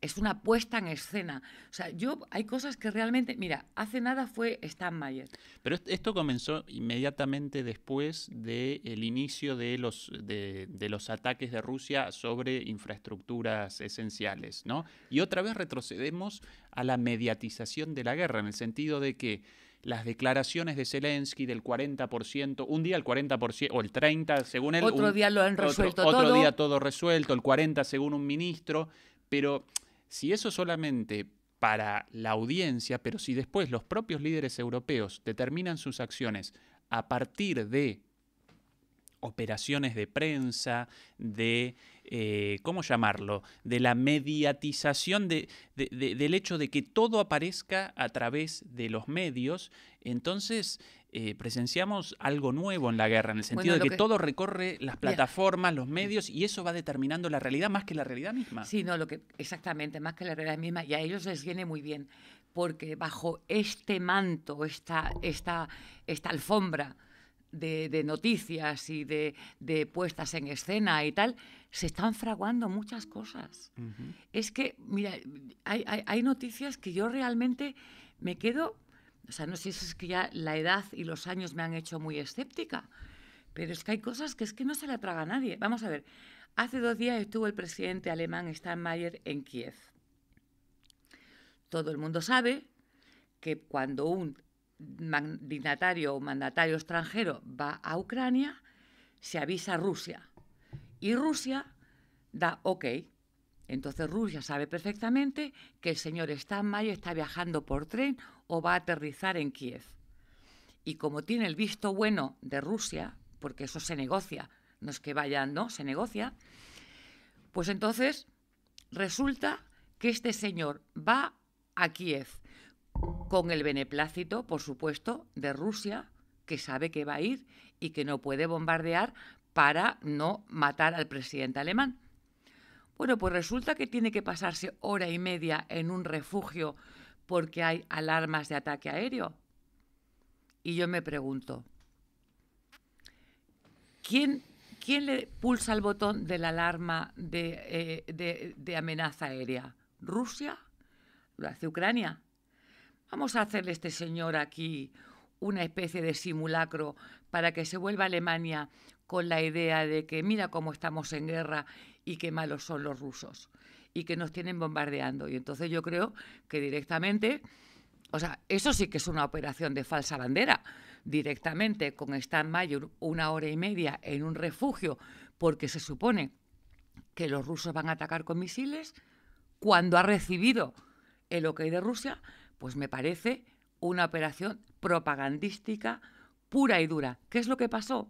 es una puesta en escena. O sea, yo hay cosas que realmente, mira, hace nada fue Stan Mayer. Pero esto comenzó inmediatamente después del inicio de los, de, los ataques de Rusia sobre infraestructuras esenciales, ¿no? Y otra vez retrocedemos a la mediatización de la guerra, en el sentido de que las declaraciones de Zelensky del 40%, un día el 40% o el 30% según él. Otro día lo han resuelto todo. Otro día todo resuelto, el 40% según un ministro, pero si eso solamente para la audiencia, pero si después los propios líderes europeos determinan sus acciones a partir de operaciones de prensa, de, eh, ¿cómo llamarlo?, de la mediatización del hecho de que todo aparezca a través de los medios, entonces eh, presenciamos algo nuevo en la guerra, en el sentido de que, todo recorre las plataformas, los medios, y eso va determinando la realidad más que la realidad misma. Sí, no, lo que, exactamente, más que la realidad misma, y a ellos les viene muy bien, porque bajo este manto, esta, esta, esta alfombra de, noticias y de, puestas en escena y tal, se están fraguando muchas cosas. Es que, mira, hay noticias que yo realmente me quedo o sea, no sé si es que ya la edad y los años me han hecho muy escéptica, pero es que hay cosas que es que no se la traga a nadie. Vamos a ver, hace dos días estuvo el presidente alemán Steinmeier en Kiev. Todo el mundo sabe que cuando un dignatario o mandatario extranjero va a Ucrania, se avisa a Rusia. Y Rusia da ok, entonces Rusia sabe perfectamente que el señor está mayo, está viajando por tren o va a aterrizar en Kiev. Y como tiene el visto bueno de Rusia, porque eso se negocia, no es que vaya, no, se negocia, pues entonces resulta que este señor va a Kiev con el beneplácito, por supuesto, de Rusia, que sabe que va a ir y que no puede bombardear para no matar al presidente alemán. Bueno, pues resulta que tiene que pasarse hora y media en un refugio porque hay alarmas de ataque aéreo. Y yo me pregunto, ¿quién, le pulsa el botón de la alarma eh, de, amenaza aérea? ¿Rusia? ¿Lo hace Ucrania? Vamos a hacerle a este señor aquí una especie de simulacro para que se vuelva a Alemania con la idea de que mira cómo estamos en guerra y qué malos son los rusos y que nos tienen bombardeando. Y entonces yo creo que directamente, o sea, eso sí que es una operación de falsa bandera, directamente con Stan mayor una hora y media en un refugio porque se supone que los rusos van a atacar con misiles, cuando ha recibido el ok de Rusia, pues me parece una operación propagandística pura y dura. ¿Qué es lo que pasó?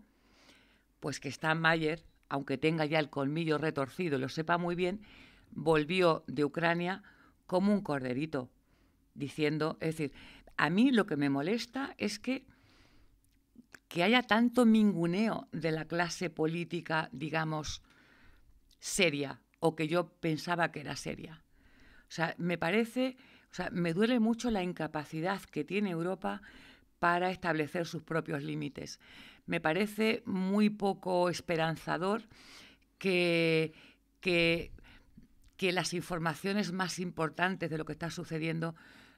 pues que Stan Mayer, aunque tenga ya el colmillo retorcido y lo sepa muy bien, volvió de Ucrania como un corderito, diciendo, es decir, a mí lo que me molesta es que, que haya tanto minguneo de la clase política, digamos, seria, o que yo pensaba que era seria. O sea, me parece, o sea, me duele mucho la incapacidad que tiene Europa para establecer sus propios límites me parece muy poco esperanzador que, que, las informaciones más importantes de lo que está sucediendo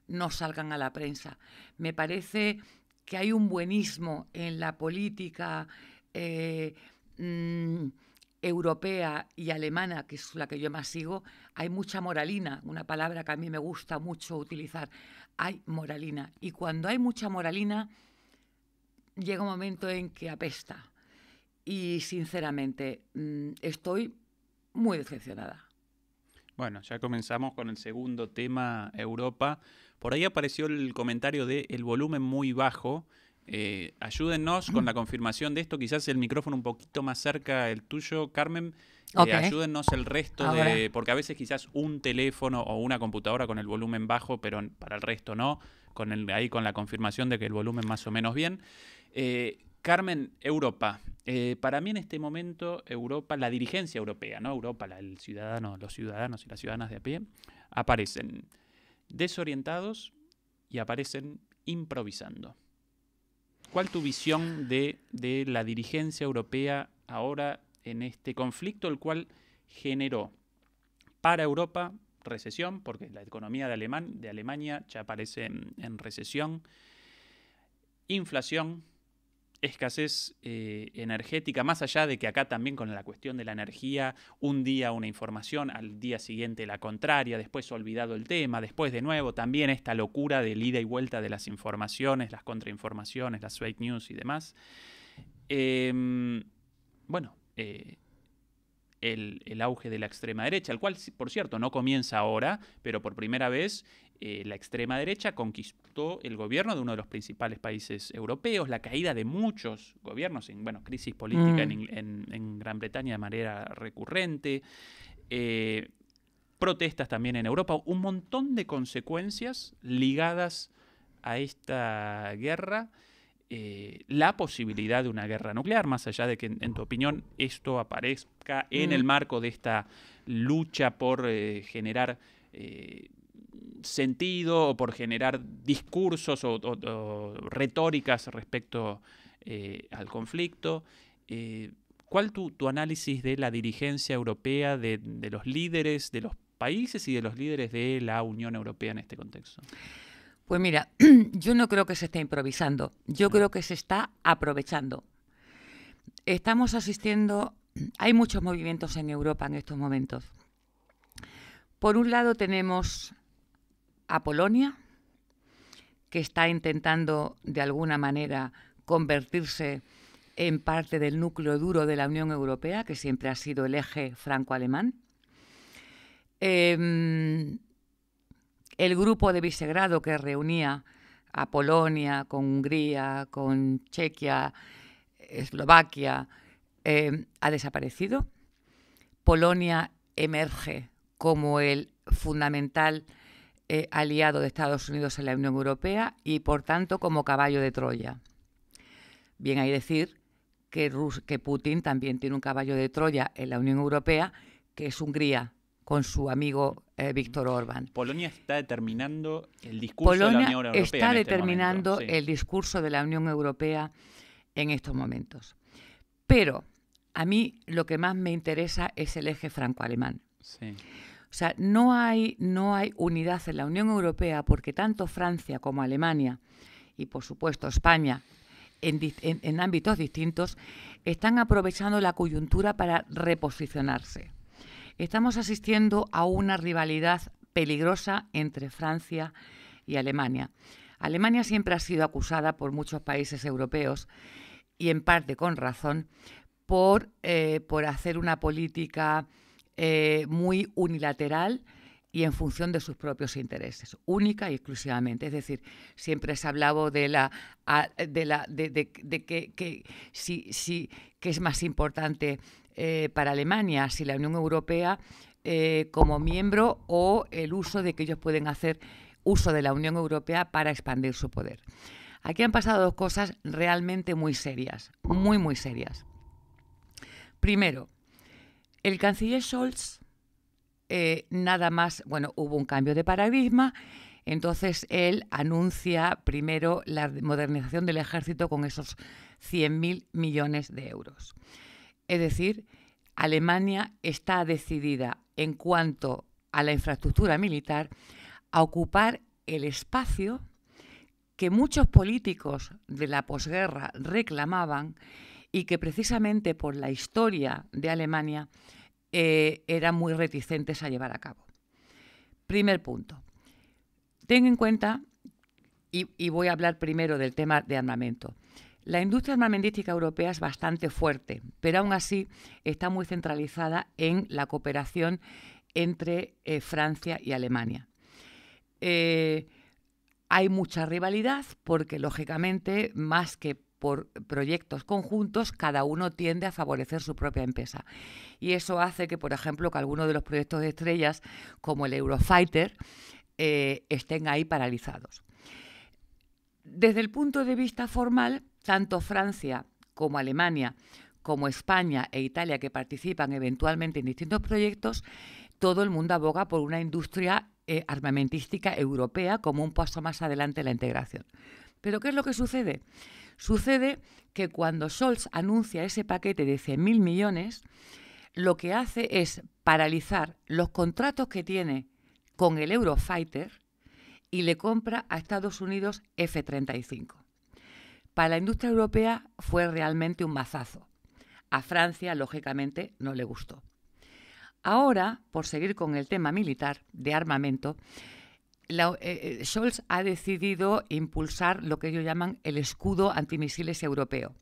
no salgan a la prensa. Me parece que hay un buenismo en la política eh, mm, europea y alemana, que es la que yo más sigo, hay mucha moralina, una palabra que a mí me gusta mucho utilizar, hay moralina. Y cuando hay mucha moralina, llega un momento en que apesta. Y sinceramente, mm, estoy muy decepcionada. Bueno, ya comenzamos con el segundo tema, Europa. Por ahí apareció el comentario de el volumen muy bajo. Ayúdenos eh, ayúdennos con la confirmación de esto, quizás el micrófono un poquito más cerca el tuyo, Carmen. Eh, ayúdennos el resto Porque a veces quizás un teléfono o una computadora con el volumen bajo, pero para el resto no. Con ahí con la confirmación de que el volumen más o menos bien. Eh, Carmen, Europa. Eh, para mí en este momento Europa, la dirigencia europea, ¿no? Europa, el ciudadano, los ciudadanos y las ciudadanas de a pie, aparecen desorientados y aparecen improvisando. ¿Cuál tu visión de, la dirigencia europea ahora en este conflicto, el cual generó para Europa recesión, porque la economía de, Alemania ya aparece en recesión, inflación, escasez eh, energética, más allá de que acá también con la cuestión de la energía, un día una información, al día siguiente la contraria, después olvidado el tema, después de nuevo también esta locura del ida y vuelta de las informaciones, las contrainformaciones, las fake news y demás. Em, bueno, eh, el, el, auge de la extrema derecha, el cual, por cierto, no comienza ahora, pero por primera vez eh, la extrema derecha conquistó el gobierno de uno de los principales países europeos, la caída de muchos gobiernos, en, bueno, crisis política en, mm. Gran Bretaña de manera recurrente, eh, protestas también en Europa, un montón de consecuencias ligadas a esta guerra. Eh, la posibilidad de una guerra nuclear, más allá de que, en, tu opinión, esto aparezca en mm. el marco de esta lucha por generar sentido o por generar discursos o, retóricas respecto eh, al conflicto. Eh, ¿Cuál tu, análisis de la dirigencia europea, de, de, los líderes de los países y de los líderes de la Unión Europea en este contexto? Pues mira, yo no creo que se esté improvisando, yo creo que se está aprovechando. Estamos asistiendo, hay muchos movimientos en Europa en estos momentos. Por un lado tenemos a Polonia, que está intentando de alguna manera convertirse en parte del núcleo duro de la Unión Europea, que siempre ha sido el eje franco-alemán. Em, el grupo de Visegrado que reunía a Polonia, con Hungría, con Chequia, Eslovaquia, em, ha desaparecido. Polonia emerge como el fundamental eh, aliado de Estados Unidos en la Unión Europea y, por tanto, como caballo de Troya. Bien hay decir que, que Putin también tiene un caballo de Troya en la Unión Europea, que es Hungría, con su amigo eh, Víctor Orbán. Polonia está determinando el discurso de la Unión Europea. Está este determinando el discurso de la Unión Europea en estos momentos. Pero a mí lo que más me interesa es el eje franco-alemán. Sí. O sea, no hay, no hay unidad en la Unión Europea porque tanto Francia como Alemania y por supuesto España en, ámbitos distintos están aprovechando la coyuntura para reposicionarse. Estamos asistiendo a una rivalidad peligrosa entre Francia y Alemania. Alemania siempre ha sido acusada por muchos países europeos y en parte con razón por eh, hacer una política eh, muy unilateral y en función de sus propios intereses, única y exclusivamente. Es decir, siempre se ha hablado de la de la de, que, que que es más importante eh, para Alemania, si la Unión Europea eh, como miembro o el uso de que ellos pueden hacer uso de la Unión Europea para expandir su poder. Aquí han pasado dos cosas realmente muy serias, muy muy serias. Primero, el canciller Scholz, eh, nada más, bueno, hubo un cambio de paradigma, entonces él anuncia primero la modernización del ejército con esos 100.000 millones de euros. Es decir, Alemania está decidida en cuanto a la infraestructura militar a ocupar el espacio que muchos políticos de la posguerra reclamaban y que precisamente por la historia de Alemania eh, eran muy reticentes a llevar a cabo. Primer punto. Ten en cuenta, y, voy a hablar primero del tema de armamento, la industria armamentística europea es bastante fuerte, pero aún así está muy centralizada en la cooperación entre eh, Francia y Alemania. Eh, hay mucha rivalidad porque, lógicamente, más que por proyectos conjuntos, cada uno tiende a favorecer su propia empresa. Y eso hace que, por ejemplo, que algunos de los proyectos de estrellas, como el Eurofighter, eh, estén ahí paralizados. Desde el punto de vista formal, tanto Francia como Alemania, como España e Italia, que participan eventualmente en distintos proyectos, todo el mundo aboga por una industria eh, armamentística europea como un paso más adelante en la integración. Pero ¿qué es lo que sucede? Sucede que cuando Scholz anuncia ese paquete de 100.000 millones, lo que hace es paralizar los contratos que tiene con el Eurofighter y le compra a Estados Unidos F-35. Para la industria europea fue realmente un mazazo. A Francia, lógicamente, no le gustó. Ahora, por seguir con el tema militar de armamento, eh, eh, Scholz ha decidido impulsar lo que ellos llaman el escudo antimisiles europeo.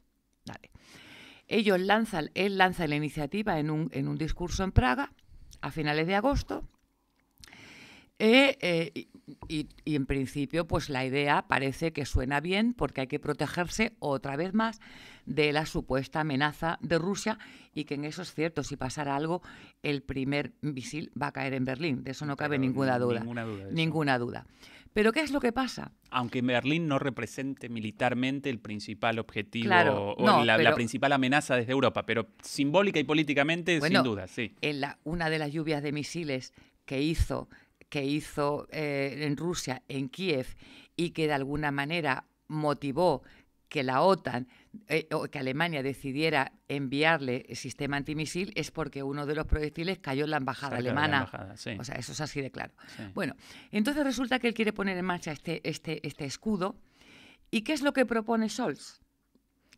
lanzan, él lanza la iniciativa en un, discurso en Praga a finales de agosto. Eh, y, y, en principio, pues la idea parece que suena bien porque hay que protegerse otra vez más de la supuesta amenaza de Rusia y que en eso es cierto, si pasara algo, el primer misil va a caer en Berlín. De eso no cabe ninguna duda. Ninguna duda. Pero ¿qué es lo que pasa? Aunque Berlín no represente militarmente el principal objetivo o la, principal amenaza desde Europa, pero simbólica y políticamente, sin duda, sí. En la, una de las lluvias de misiles que hizo, que hizo eh, en Rusia, en Kiev, y que de alguna manera motivó que la OTAN eh, o que Alemania decidiera enviarle el sistema antimisil es porque uno de los proyectiles cayó en la embajada alemana. O sea, eso es así de claro. Bueno, entonces resulta que él quiere poner en marcha este, este, este escudo. ¿Y qué es lo que propone Scholz?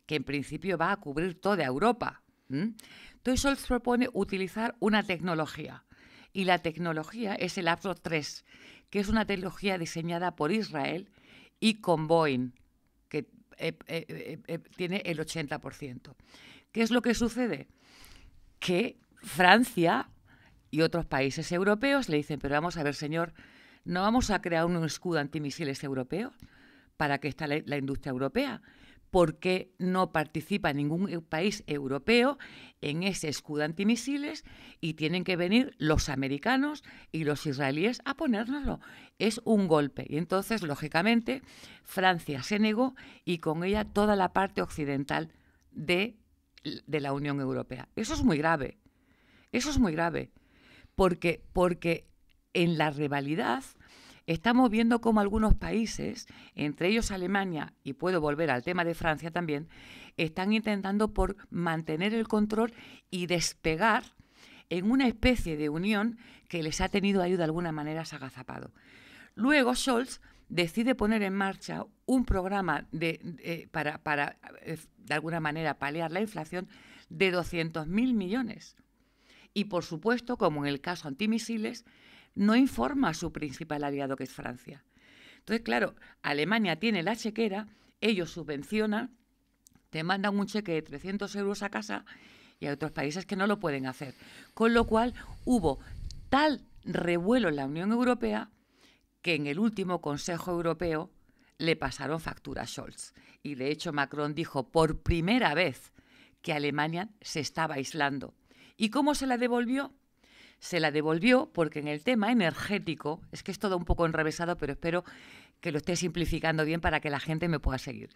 Que en principio va a cubrir toda Europa. Entonces Scholz propone utilizar una tecnología. Y la tecnología es el Afro 3, que es una tecnología diseñada por Israel y con Boeing eh, eh, eh, tiene el 80%. ¿Qué es lo que sucede? Que Francia y otros países europeos le dicen, pero vamos a ver, señor, ¿no vamos a crear un escudo antimisiles europeo para que está la industria europea? porque no participa ningún eh, país europeo en ese escudo antimisiles y tienen que venir los americanos y los israelíes a ponérnoslo. Es un golpe. Y entonces, lógicamente, Francia se negó y con ella toda la parte occidental de, la Unión Europea. Eso es muy grave. Eso es muy grave. Porque, porque en la rivalidad estamos viendo cómo algunos países, entre ellos Alemania, y puedo volver al tema de Francia también, están intentando por mantener el control y despegar en una especie de unión que les ha tenido ahí de alguna manera sagazapado. Luego Scholz decide poner en marcha un programa eh, para, para, eh, de alguna manera, paliar la inflación de 200.000 millones. Y, por supuesto, como en el caso antimisiles, no informa a su principal aliado, que es Francia. Entonces, claro, Alemania tiene la chequera, ellos subvencionan, te mandan un cheque de 300 euros a casa y hay otros países que no lo pueden hacer. Con lo cual, hubo tal revuelo en la Unión Europea que en el último Consejo Europeo le pasaron factura a Scholz. Y de hecho Macron dijo por primera vez que Alemania se estaba aislando. ¿Y cómo se la devolvió? se la devolvió porque en el tema energético, es que es todo un poco enrevesado, pero espero que lo esté simplificando bien para que la gente me pueda seguir.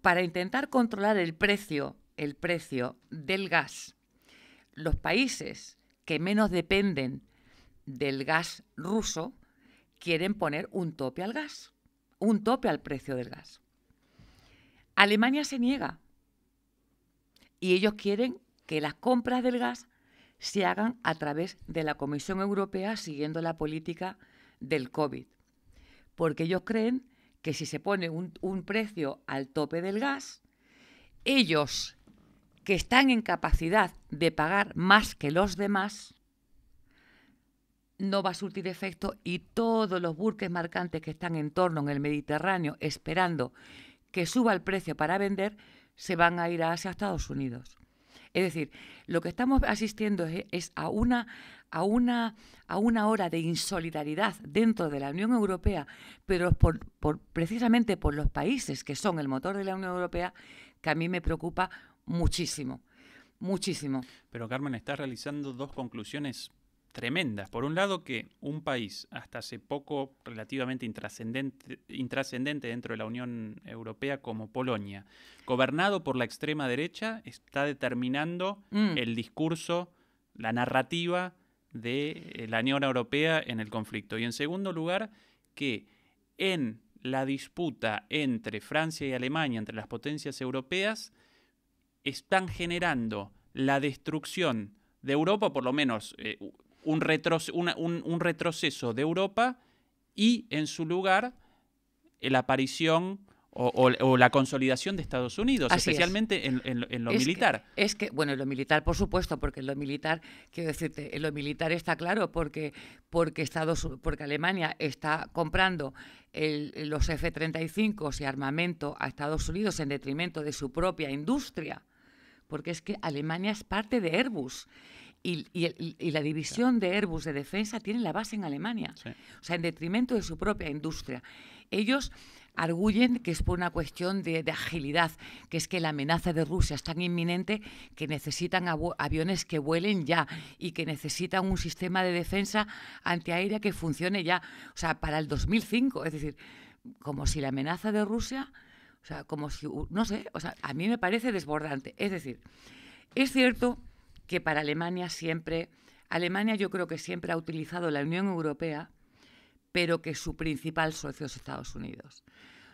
Para intentar controlar el precio, el precio del gas, los países que menos dependen del gas ruso quieren poner un tope al gas, un tope al precio del gas. Alemania se niega y ellos quieren que las compras del gas se hagan a través de la Comisión Europea siguiendo la política del COVID. Porque ellos creen que si se pone un, precio al tope del gas, ellos que están en capacidad de pagar más que los demás, no va a surtir efecto y todos los burques marcantes que están en torno en el Mediterráneo esperando que suba el precio para vender se van a ir hacia Estados Unidos. Es decir, lo que estamos asistiendo es, a, una, a, una, a una hora de insolidaridad dentro de la Unión Europea, pero por, precisamente por los países que son el motor de la Unión Europea, que a mí me preocupa muchísimo. Muchísimo. Pero Carmen, estás realizando dos conclusiones tremendas. Por un lado, que un país hasta hace poco relativamente intrascendente, intrascendente, dentro de la Unión Europea como Polonia, gobernado por la extrema derecha, está determinando mm. el discurso, la narrativa de eh, la Unión Europea en el conflicto. Y en segundo lugar, que en la disputa entre Francia y Alemania, entre las potencias europeas, están generando la destrucción de Europa, por lo menos eh, un, un, retroceso de Europa y en su lugar la aparición o, la consolidación de Estados Unidos, especialmente en, lo militar. es que, bueno, en lo militar, por supuesto, porque en lo militar, quiero decirte, lo militar está claro, porque, porque, Estados, porque Alemania está comprando los F-35 y armamento a Estados Unidos en detrimento de su propia industria, porque es que Alemania es parte de Airbus. Y, la división de Airbus de defensa tiene la base en Alemania, o sea, en detrimento de su propia industria. Ellos arguyen que es por una cuestión de, de agilidad, que es que la amenaza de Rusia es tan inminente que necesitan aviones que vuelen ya y que necesitan un sistema de defensa antiaérea que funcione ya, o sea, para el 2005, es decir, como si la amenaza de Rusia, o sea, como si, no sé, o sea, a mí me parece desbordante. Es decir, es cierto que para Alemania siempre, Alemania yo creo que siempre ha utilizado la Unión Europea, pero que su principal socio es Estados Unidos.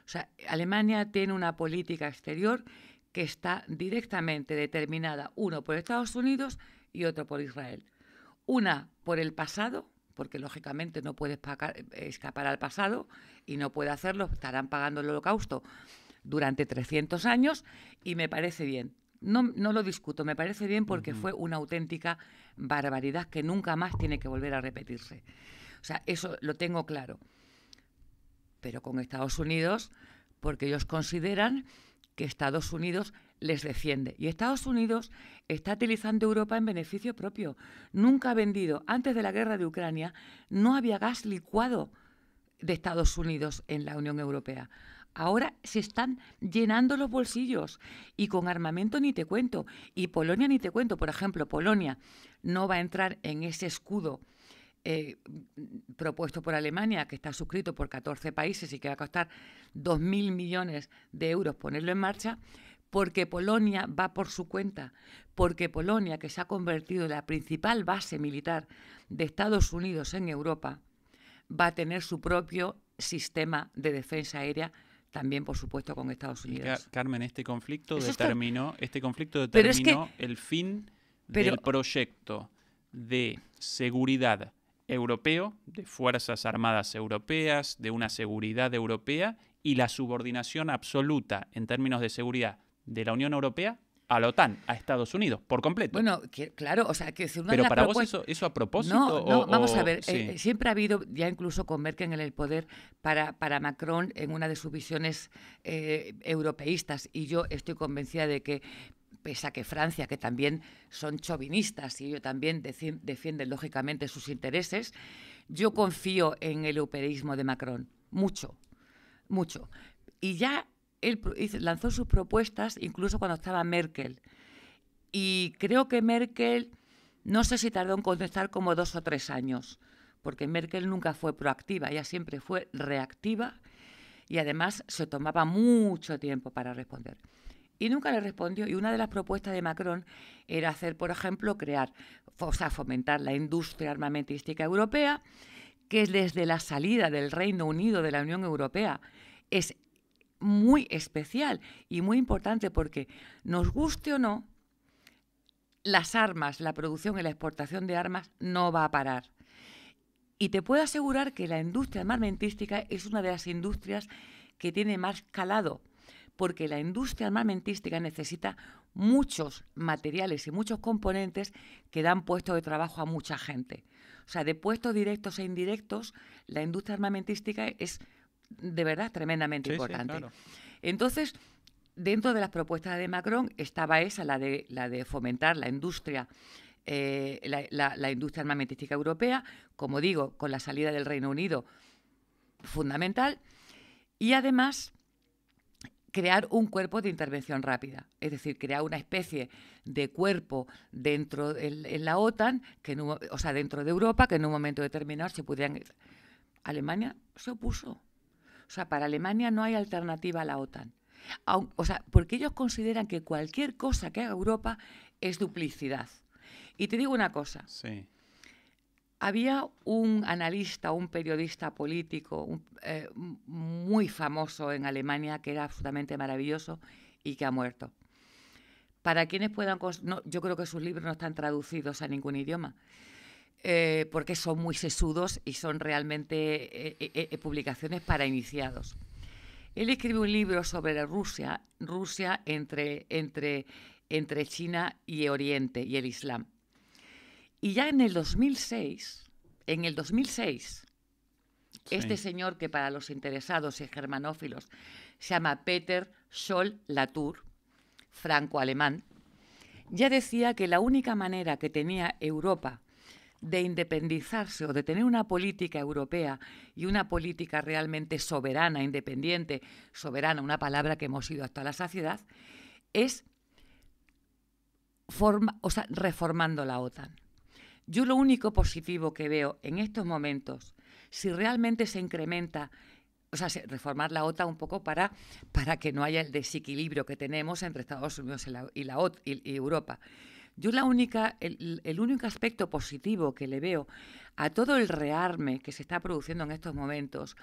O sea, Alemania tiene una política exterior que está directamente determinada, uno por Estados Unidos y otro por Israel. Una por el pasado, porque lógicamente no puedes escapar al pasado y no puede hacerlo, estarán pagando el holocausto durante 300 años y me parece bien. No, no lo discuto, me parece bien porque fue una auténtica barbaridad que nunca más tiene que volver a repetirse. O sea, eso lo tengo claro. Pero con Estados Unidos, porque ellos consideran que Estados Unidos les defiende. Y Estados Unidos está utilizando Europa en beneficio propio. Nunca ha vendido, antes de la guerra de Ucrania, no había gas licuado de Estados Unidos en la Unión Europea. Ahora se están llenando los bolsillos y con armamento ni te cuento. Y Polonia ni te cuento. Por ejemplo, Polonia no va a entrar en ese escudo eh, propuesto por Alemania, que está suscrito por 14 países y que va a costar 2.000 millones de euros ponerlo en marcha, porque Polonia va por su cuenta, porque Polonia, que se ha convertido en la principal base militar de Estados Unidos en Europa, va a tener su propio sistema de defensa aérea también por supuesto con Estados Unidos. Carmen, este conflicto determinó, este conflicto determinó el fin del proyecto de seguridad europeo, de fuerzas armadas europeas, de una seguridad europea y la subordinación absoluta en términos de seguridad de la Unión Europea a la OTAN, a Estados Unidos, por completo. Bueno, claro, o sea, que es una Pero para vos eso, a propósito. No, vamos a ver, eh, siempre ha habido, ya incluso con Merkel en el poder, para, para Macron en una de sus visiones eh, europeístas, y yo estoy convencida de que pese a que Francia, que también son chauvinistas y ellos también defienden lógicamente sus intereses, yo confío en el europeísmo de Macron, mucho, mucho. Y ya él lanzó sus propuestas incluso cuando estaba Merkel. Y creo que Merkel, no sé si tardó en contestar como dos o tres años, porque Merkel nunca fue proactiva, ella siempre fue reactiva y además se tomaba mucho tiempo para responder. Y nunca le respondió. Y una de las propuestas de Macron era hacer, por ejemplo, crear, o sea, fomentar la industria armamentística europea, que desde la salida del Reino Unido de la Unión Europea es muy especial y muy importante porque nos guste o no, las armas, la producción y la exportación de armas no va a parar. Y te puedo asegurar que la industria armamentística es una de las industrias que tiene más calado, porque la industria armamentística necesita muchos materiales y muchos componentes que dan puestos de trabajo a mucha gente. O sea, de puestos directos e indirectos, la industria armamentística es de verdad tremendamente importante. Entonces, dentro de las propuestas de Macron estaba esa, la de, la de fomentar la industria. Eh, la, la, industria armamentística europea, como digo, con la salida del Reino Unido, fundamental, y además crear un cuerpo de intervención rápida, es decir, crear una especie de cuerpo dentro de la OTAN, que o sea, dentro de Europa, que en un momento determinado se pudieran... Alemania se opuso. O sea, para Alemania no hay alternativa a la OTAN. O sea, porque ellos consideran que cualquier cosa que haga Europa es duplicidad. Y te digo una cosa. Sí. Había un analista, un periodista político eh, muy famoso en Alemania que era absolutamente maravilloso y que ha muerto. Para quienes puedan, yo creo que sus libros no están traducidos a ningún idioma, eh, porque son muy sesudos y son realmente eh, eh, publicaciones para iniciados. Él escribe un libro sobre Rusia, Rusia entre, entre, entre China y Oriente y el Islam. Y ya en el 2006, en el 2006, este señor que para los interesados y germanófilos se llama Peter Scholl Latour, franco-alemán, ya decía que la única manera que tenía Europa de independizarse o de tener una política europea y una política realmente soberana, independiente, soberana, una palabra que hemos ido hasta la saciedad, es forma, o reformando la OTAN. Yo lo único positivo que veo en estos momentos, si realmente se incrementa, o sea, reformar la OTAN un poco para, para que no haya el desequilibrio que tenemos entre Estados Unidos y, la, y Europa. Yo la única, el, único aspecto positivo que le veo a todo el rearme que se está produciendo en estos momentos,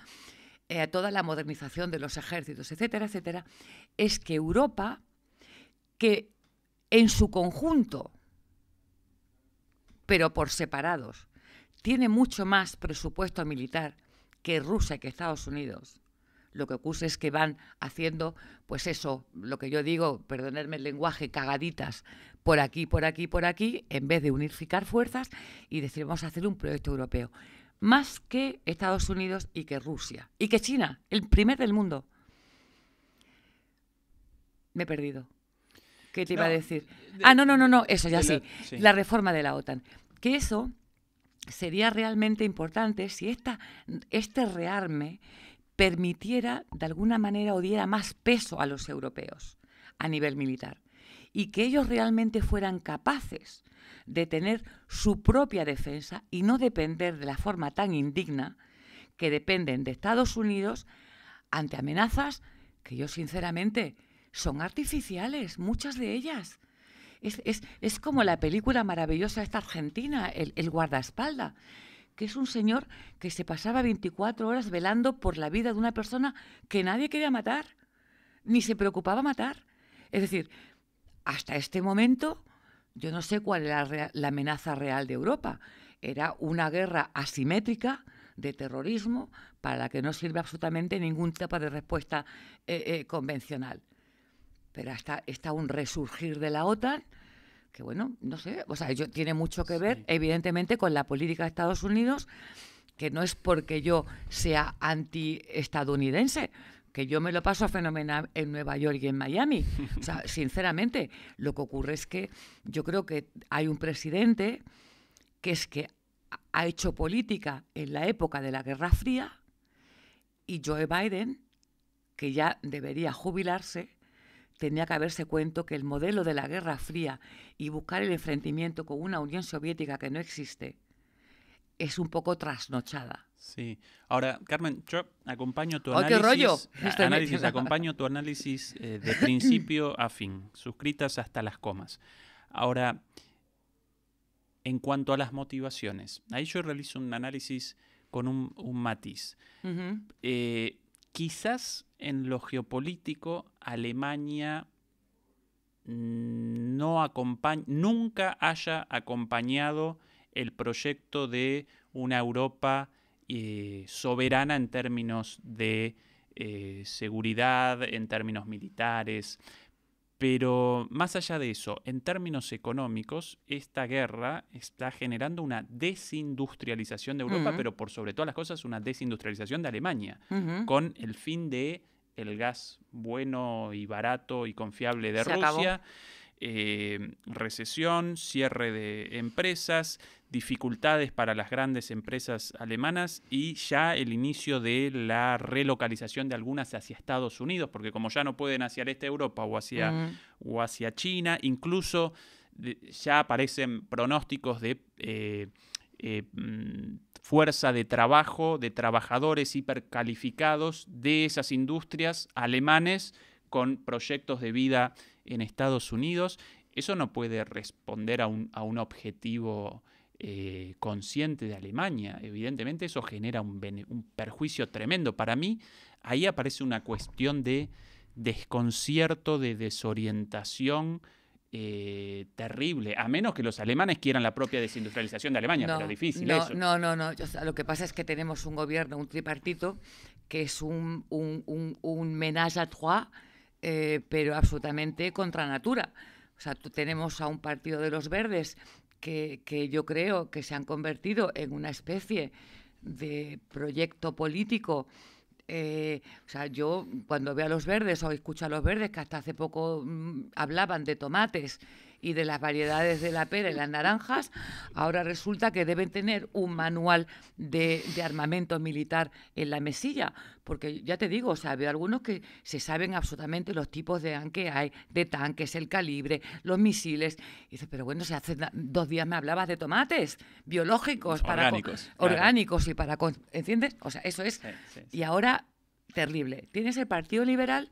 eh, a toda la modernización de los ejércitos, etcétera, etcétera, es que Europa, que en su conjunto, pero por separados, tiene mucho más presupuesto militar que Rusia, y que Estados Unidos, lo que ocurre es que van haciendo, pues eso, lo que yo digo, perdonadme el lenguaje, cagaditas, por aquí, por aquí, por aquí, en vez de unificar fuerzas y decir, vamos a hacer un proyecto europeo. Más que Estados Unidos y que Rusia. Y que China, el primer del mundo. Me he perdido. ¿Qué te iba a decir? ah, no, no, no, no, eso ya sí. La, reforma de la OTAN. Que eso sería realmente importante si esta, este rearme permitiera de alguna manera o diera más peso a los europeos a nivel militar y que ellos realmente fueran capaces de tener su propia defensa y no depender de la forma tan indigna que dependen de Estados Unidos ante amenazas que yo sinceramente son artificiales, muchas de ellas. Es, como la película maravillosa esta argentina, El, el guardaespalda, que es un señor que se pasaba 24 horas velando por la vida de una persona que nadie quería matar, ni se preocupaba matar. Es decir, hasta este momento yo no sé cuál era la amenaza real de Europa. Era una guerra asimétrica de terrorismo para la que no sirve absolutamente ningún tipo de respuesta eh, eh, convencional. Pero hasta está un resurgir de la OTAN que bueno, no sé, o sea, yo, tiene mucho que ver, evidentemente, con la política de Estados Unidos, que no es porque yo sea anti-estadounidense, que yo me lo paso fenomenal en Nueva York y en Miami. O sea, sinceramente, lo que ocurre es que yo creo que hay un presidente que es que ha hecho política en la época de la Guerra Fría y Joe Biden, que ya debería jubilarse, tenía que haberse cuento que el modelo de la Guerra Fría y buscar el enfrentamiento con una Unión Soviética que no existe es un poco trasnochada. Sí. Ahora, Carmen, yo acompaño tu oh, análisis, qué rollo? Eh, análisis acompaño tu análisis eh, de principio a fin, suscritas hasta las comas. Ahora, en cuanto a las motivaciones, ahí yo realizo un análisis con un, matiz quizás en lo geopolítico Alemania no nunca haya acompañado el proyecto de una Europa eh, soberana en términos de eh, seguridad, en términos militares. Pero más allá de eso, en términos económicos, esta guerra está generando una desindustrialización de Europa, mm. pero por sobre todas las cosas una desindustrialización de Alemania, con el fin de el gas bueno y barato y confiable de Rusia. Eh, recesión, cierre de empresas, dificultades para las grandes empresas alemanas y ya el inicio de la relocalización de algunas hacia Estados Unidos, porque como ya no pueden hacia el este Europa o hacia, mm. o hacia China, incluso ya aparecen pronósticos de... Eh, eh, mm, fuerza de trabajo, de trabajadores hipercalificados de esas industrias alemanes con proyectos de vida en Estados Unidos, eso no puede responder a un, objetivo eh, consciente de Alemania. Evidentemente eso genera un, perjuicio tremendo. Para mí, ahí aparece una cuestión de desconcierto, de desorientación. Eh, terrible, a menos que los alemanes quieran la propia desindustrialización de Alemania, pero difícil no, No, no, no. lo que pasa es que tenemos un gobierno, un tripartito, que es un, un, à trois eh, pero absolutamente contra natura. sea, tenemos a un partido de los verdes que, yo creo que se han convertido en una especie de proyecto político eh, o sea, yo cuando veo a los verdes o escucho a los verdes que hasta hace poco mm, hablaban de tomates y de las variedades de la pera y las naranjas, ahora resulta que deben tener un manual de, armamento militar en la mesilla, porque ya te digo, o sea, veo algunos que se saben absolutamente los tipos de que hay, de tanques, el calibre, los misiles. Y dices, pero bueno, hace dos días me hablabas de tomates biológicos, orgánicos, para orgánicos y para... ¿Entiendes? O sea, eso es. Y ahora, terrible. Tienes el Partido Liberal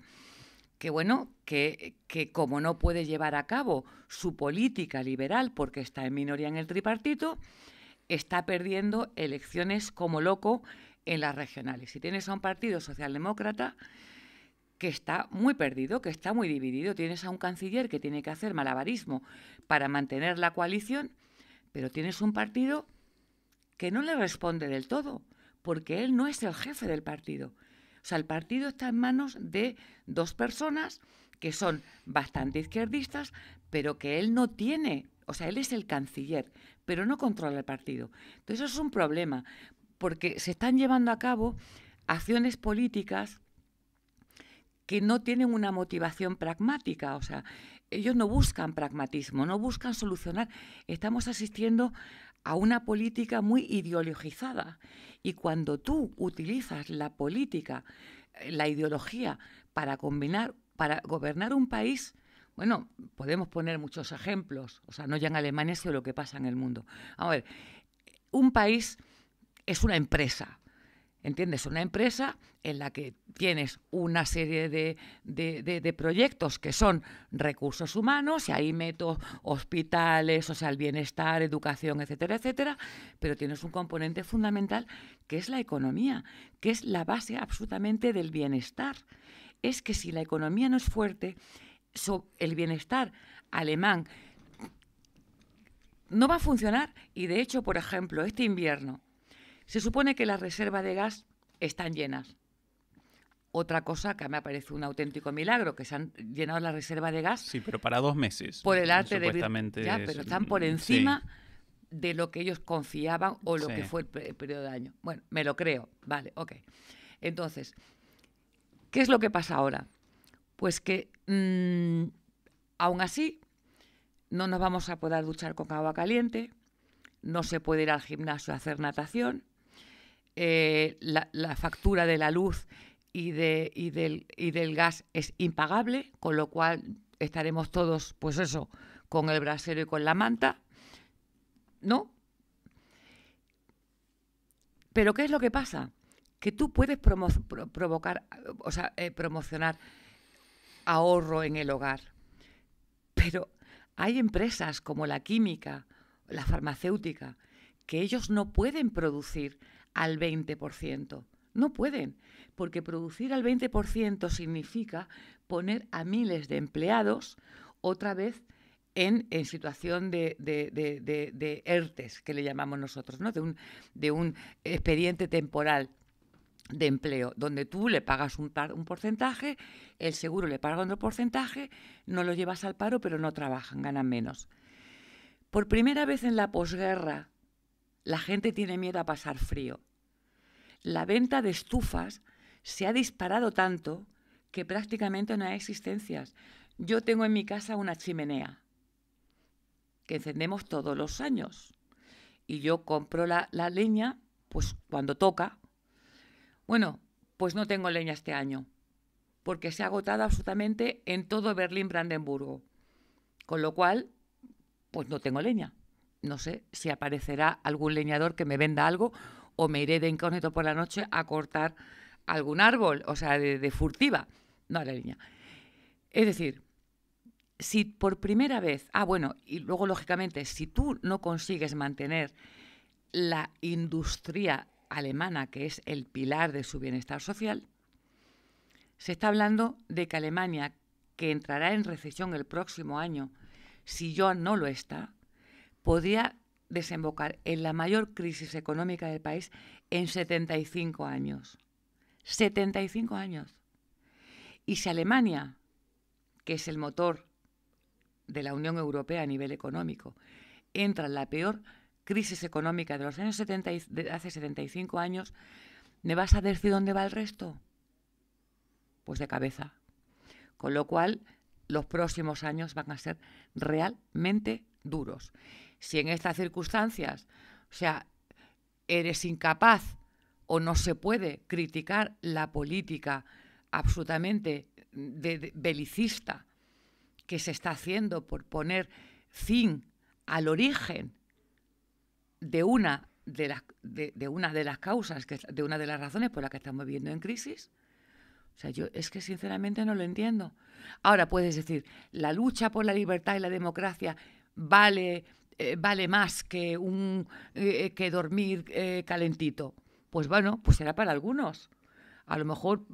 que bueno, que, como no puede llevar a cabo su política liberal porque está en minoría en el tripartito, está perdiendo elecciones como loco en las regionales. Si tienes a un partido socialdemócrata que está muy perdido, que está muy dividido, tienes a un canciller que tiene que hacer malabarismo para mantener la coalición, pero tienes un partido que no le responde del todo, porque él no es el jefe del partido, o sea, el partido está en manos de dos personas que son bastante izquierdistas, pero que él no tiene, o sea, él es el canciller, pero no controla el partido. Entonces eso es un problema, porque se están llevando a cabo acciones políticas que no tienen una motivación pragmática, o sea, ellos no buscan pragmatismo, no buscan solucionar. Estamos asistiendo a una política muy ideologizada. Y cuando tú utilizas la política, eh, la ideología, para, combinar, para gobernar un país, bueno, podemos poner muchos ejemplos, o sea, no ya en Alemania, sino lo que pasa en el mundo. A ver, un país es una empresa, ¿Entiendes? Una empresa en la que tienes una serie de, proyectos que son recursos humanos, y ahí meto hospitales, o sea, el bienestar, educación, etcétera, etcétera, pero tienes un componente fundamental que es la economía, que es la base absolutamente del bienestar. Es que si la economía no es fuerte, el bienestar alemán no va a funcionar. Y de hecho, por ejemplo, este invierno, se supone que las reservas de gas están llenas. Otra cosa que me parece un auténtico milagro, que se han llenado las reservas de gas. Sí, pero para dos meses. Por el arte de... Ya, pero están por encima de lo que ellos confiaban o lo que fue el, periodo de año. Bueno, me lo creo. Vale, ok. Entonces, ¿qué es lo que pasa ahora? Pues que mm, aún así no nos vamos a poder duchar con agua caliente, no se puede ir al gimnasio a hacer natación, eh, la, factura de la luz y, de, del, gas es impagable, con lo cual estaremos todos, pues eso, con el brasero y con la manta, ¿no? Pero ¿qué es lo que pasa? Que tú puedes provocar, o eh, promocionar ahorro en el hogar, pero hay empresas como la química, la farmacéutica, que ellos no pueden producir al 20%. No pueden, porque producir al 20% significa poner a miles de empleados otra vez en, en situación de, de, ERTES, e que le llamamos nosotros, ¿no? de un, un expediente temporal de empleo, donde tú le pagas un, un, porcentaje, el seguro le paga otro porcentaje, no lo llevas al paro, pero no trabajan, ganan menos. Por primera vez en la posguerra, la gente tiene miedo a pasar frío. La venta de estufas se ha disparado tanto que prácticamente no hay existencias. Yo tengo en mi casa una chimenea que encendemos todos los años y yo compro la, leña pues cuando toca. Bueno, pues no tengo leña este año porque se ha agotado absolutamente en todo Berlín-Brandenburgo. Con lo cual, pues no tengo leña no sé si aparecerá algún leñador que me venda algo o me iré de incógnito por la noche a cortar algún árbol, o sea, de, furtiva. No, a la leña. Es decir, si por primera vez, ah, bueno, y luego lógicamente, si tú no consigues mantener la industria alemana, que es el pilar de su bienestar social, se está hablando de que Alemania, que entrará en recesión el próximo año, si yo no lo está, podría desembocar en la mayor crisis económica del país en 75 años. 75 años. Y si Alemania, que es el motor de la Unión Europea a nivel económico, entra en la peor crisis económica de los años 70 hace 75 años, ¿me vas a decir dónde va el resto? Pues de cabeza. Con lo cual, los próximos años van a ser realmente duros si en estas circunstancias, o sea, eres incapaz o no se puede criticar la política absolutamente belicista que se está haciendo por poner fin al origen de una de las, de las causas, que, de una de las razones por las que estamos viviendo en crisis. O sea, yo es que sinceramente no lo entiendo. Ahora puedes decir, la lucha por la libertad y la democracia vale eh, vale más que, un, eh, que dormir eh, calentito. Pues bueno, pues será para algunos. A lo mejor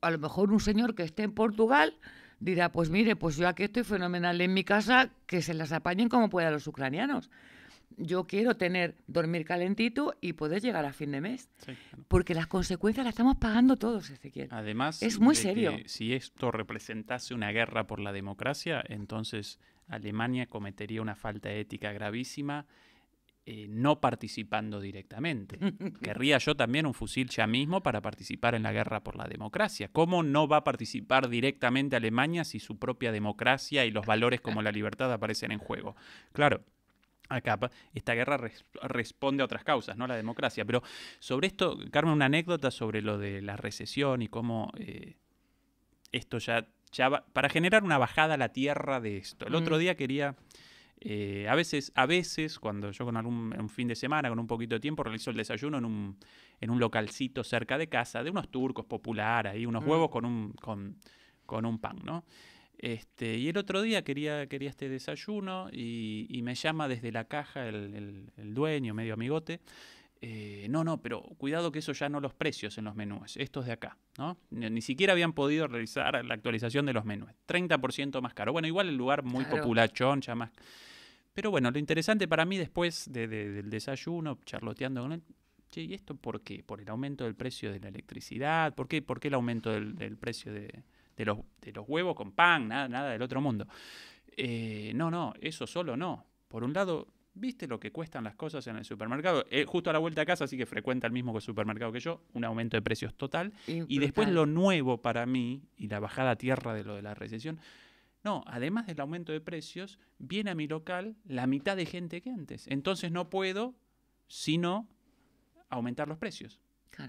a lo mejor un señor que esté en Portugal dirá, pues mire, pues yo aquí estoy fenomenal en mi casa, que se las apañen como puedan los ucranianos. Yo quiero tener, dormir calentito y poder llegar a fin de mes. Porque las consecuencias las estamos pagando todos, Ezequiel. Además, es muy serio. si esto representase una guerra por la democracia, entonces Alemania cometería una falta ética gravísima eh, no participando directamente. Querría yo también un fusil ya mismo para participar en la guerra por la democracia. ¿Cómo no va a participar directamente Alemania si su propia democracia y los valores como la libertad aparecen en juego? Claro. Acá, esta guerra responde a otras causas, no a la democracia. Pero sobre esto, Carmen, una anécdota sobre lo de la recesión y cómo eh, esto ya para generar una bajada a la tierra de esto. El otro mm. día quería, eh, a, veces, a veces, cuando yo con algún un fin de semana, con un poquito de tiempo, realizo el desayuno en un, localcito cerca de casa, de unos turcos popular, ahí unos mm. huevos con un, con, un pan, Este, y el otro día quería, quería este desayuno y, me llama desde la caja el, el dueño, medio amigote, eh, no, no, pero cuidado que eso ya no los precios en los menús, estos de acá, ¿no? Ni, siquiera habían podido realizar la actualización de los menús, 30% más caro. Bueno, igual el lugar muy populachón, ya más... Pero bueno, lo interesante para mí después del desayuno, charloteando con él, ¿y esto por qué? ¿Por el aumento del precio de la electricidad? ¿Por qué, el aumento del, precio de, los, huevos con pan? Nada, nada del otro mundo. Eh, no, no, eso solo no. Por un lado, ¿Viste lo que cuestan las cosas en el supermercado? Eh, justo a la vuelta a casa, así que frecuenta el mismo supermercado que yo, un aumento de precios total. Y, después lo nuevo para mí, y la bajada a tierra de lo de la recesión, no, además del aumento de precios, viene a mi local la mitad de gente que antes. Entonces no puedo sino aumentar los precios.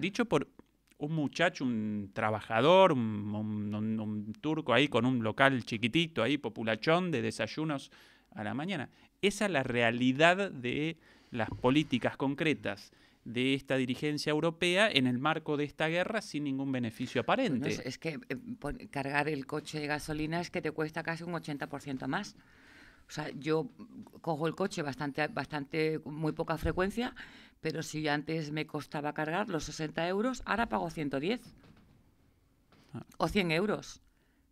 Dicho por un muchacho, un trabajador, un turco ahí con un local chiquitito ahí, populachón de desayunos a la mañana. Esa es la realidad de las políticas concretas de esta dirigencia europea en el marco de esta guerra sin ningún beneficio aparente. es que eh, cargar el coche de gasolina es que te cuesta casi un 80% más. O sea, yo cojo el coche bastante, bastante, muy poca frecuencia, pero si antes me costaba cargar los 60 euros, ahora pago 110 ah. o 100 euros,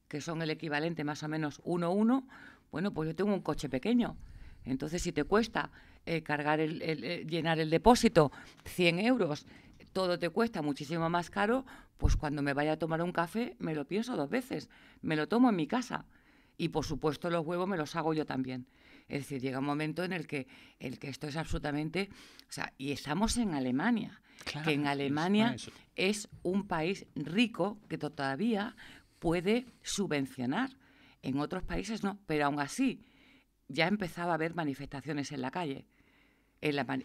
que son el equivalente más o menos 1-1, bueno, pues yo tengo un coche pequeño. Entonces, si te cuesta eh, cargar el, eh, llenar el depósito 100 euros, todo te cuesta muchísimo más caro, pues cuando me vaya a tomar un café me lo pienso dos veces, me lo tomo en mi casa y por supuesto los huevos me los hago yo también. Es decir, llega un momento en el que, el que esto es absolutamente... sea, y estamos en Alemania, que en Alemania es un país rico que todavía puede subvencionar en otros países no, pero aún así ya empezaba a haber manifestaciones en la calle.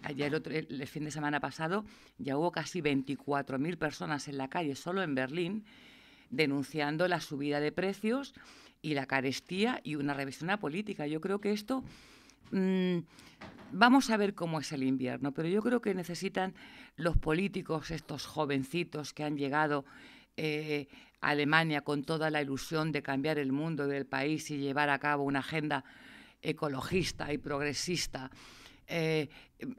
ayer, el, fin de semana pasado, ya hubo casi 24.000 personas en la calle, solo en Berlín, denunciando la subida de precios y la carestía y una revisión a política. Yo creo que esto mm, vamos a ver cómo es el invierno, pero yo creo que necesitan los políticos, estos jovencitos que han llegado, eh, Alemania con toda la ilusión de cambiar el mundo del país y llevar a cabo una agenda ecologista y progresista eh,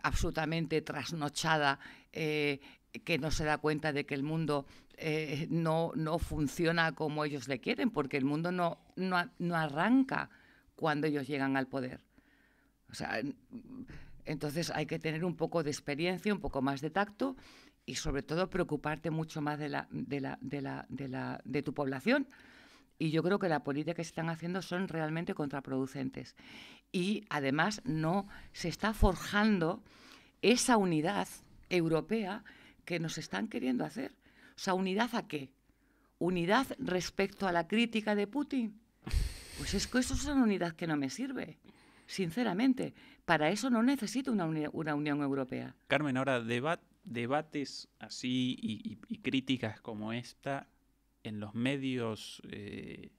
absolutamente trasnochada eh, que no se da cuenta de que el mundo eh, no, funciona como ellos le quieren, porque el mundo no, arranca cuando ellos llegan al poder. entonces hay que tener un poco de experiencia, un poco más de tacto y sobre todo preocuparte mucho más de, la, de, la, de, la, de, la, de tu población. Y yo creo que las políticas que se están haciendo son realmente contraproducentes. Y además no se está forjando esa unidad europea que nos están queriendo hacer. O sea, unidad a qué? Unidad respecto a la crítica de Putin. Pues es que eso es una unidad que no me sirve sinceramente. Para eso no necesito una, una Unión Europea. Carmen, ahora debate debates así y, críticas como esta en los medios eh,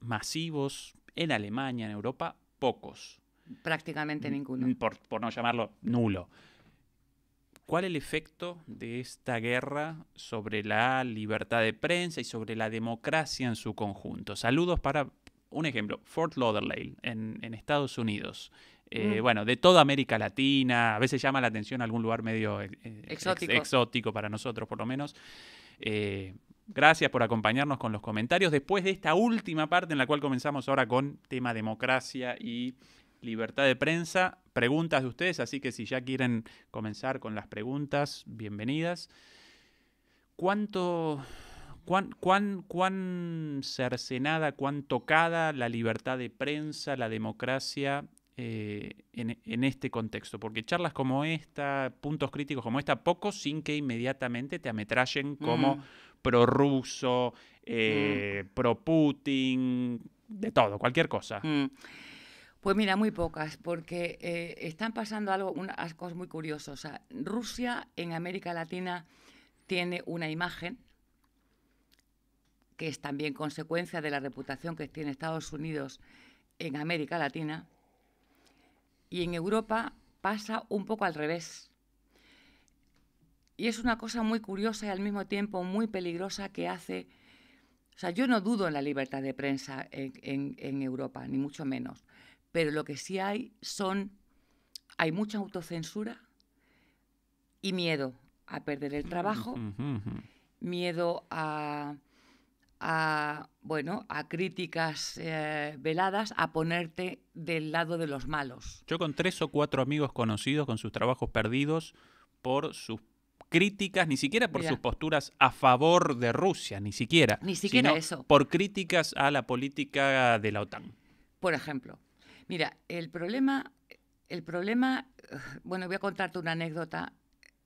masivos en Alemania, en Europa, pocos. Prácticamente mm, ninguno. Mm, por, no llamarlo nulo. ¿Cuál es el efecto de esta guerra sobre la libertad de prensa y sobre la democracia en su conjunto? Saludos para, un ejemplo, Fort Lauderdale, en Estados Unidos. Eh, mm. Bueno, de toda América Latina, a veces llama la atención algún lugar medio eh, eh, exótico. para nosotros, por lo menos. gracias por acompañarnos con los comentarios. Después de esta última parte en la cual comenzamos ahora con tema democracia y libertad de prensa, preguntas de ustedes, así que si ya quieren comenzar con las preguntas, bienvenidas. ¿Cuánto, cuán, cuán cercenada, cuán tocada la libertad de prensa, la democracia eh, en, este contexto, porque charlas como esta, puntos críticos como esta, pocos sin que inmediatamente te ametrallen como mm. prorruso, eh, mm. pro-Putin, de todo, cualquier cosa. Mm. Pues mira, muy pocas, porque eh, están pasando algo, unas cosas muy curiosas. Rusia en América Latina tiene una imagen que es también consecuencia de la reputación que tiene Estados Unidos en América Latina, y en Europa pasa un poco al revés. Y es una cosa muy curiosa y al mismo tiempo muy peligrosa que hace... O sea, yo no dudo en la libertad de prensa en, Europa, ni mucho menos, pero lo que sí hay son... Hay mucha autocensura y miedo a perder el trabajo, miedo a a, bueno, a críticas eh, veladas, a ponerte del lado de los malos. Yo con tres o cuatro amigos conocidos con sus trabajos perdidos por sus críticas, ni siquiera por sus posturas a favor de Rusia, ni siquiera. Ni siquiera eso. Por críticas a la política de la OTAN. Por ejemplo. Mira, el problema, el problema, bueno, voy a contarte una anécdota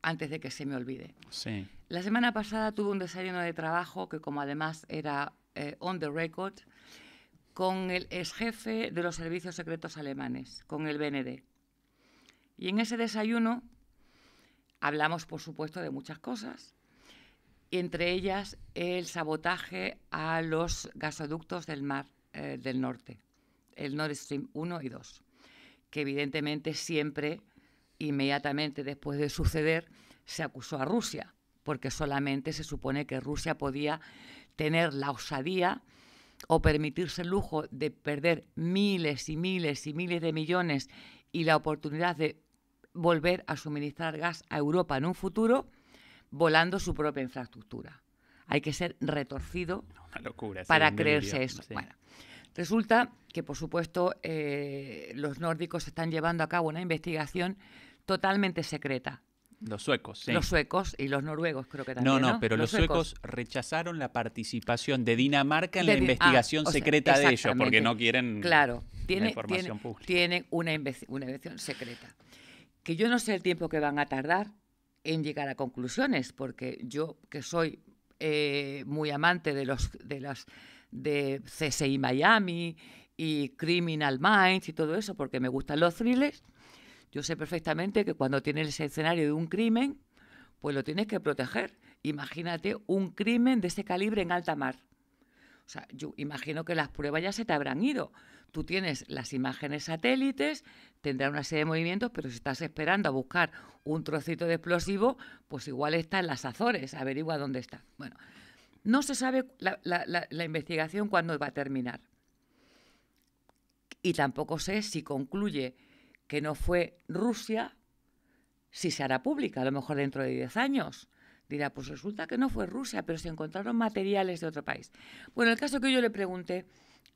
antes de que se me olvide. Sí. La semana pasada tuve un desayuno de trabajo que como además era eh, on the record, con el ex jefe de los servicios secretos alemanes, con el BND. Y en ese desayuno hablamos, por supuesto, de muchas cosas, entre ellas el sabotaje a los gasoductos del mar eh, del norte, el Nord Stream 1 y 2, que evidentemente siempre, inmediatamente después de suceder, se acusó a Rusia porque solamente se supone que Rusia podía tener la osadía o permitirse el lujo de perder miles y miles y miles de millones y la oportunidad de volver a suministrar gas a Europa en un futuro volando su propia infraestructura. Hay que ser retorcido para creerse eso. resulta que, por supuesto, eh, los nórdicos están llevando a cabo una investigación totalmente secreta los suecos, sí. Los suecos y los noruegos creo que también. No, no, pero los, suecos. rechazaron la participación de Dinamarca en la ah, investigación secreta de ellos, porque no quieren claro, tiene, información tiene, Tienen una, investigación secreta. Que yo no sé el tiempo que van a tardar en llegar a conclusiones, porque yo que soy eh, muy amante de los de las de CSI Miami y Criminal Minds y todo eso, porque me gustan los thrillers, yo sé perfectamente que cuando tienes ese escenario de un crimen, pues lo tienes que proteger. Imagínate un crimen de ese calibre en alta mar. O sea, yo imagino que las pruebas ya se te habrán ido. Tú tienes las imágenes satélites, tendrá una serie de movimientos, pero si estás esperando a buscar un trocito de explosivo, pues igual está en las Azores, averigua dónde está. Bueno, no se sabe la investigación cuándo va a terminar. Y tampoco sé si concluye que no fue Rusia, si se hará pública, a lo mejor dentro de 10 años. Dirá, pues resulta que no fue Rusia, pero se encontraron materiales de otro país. Bueno, el caso que yo le pregunté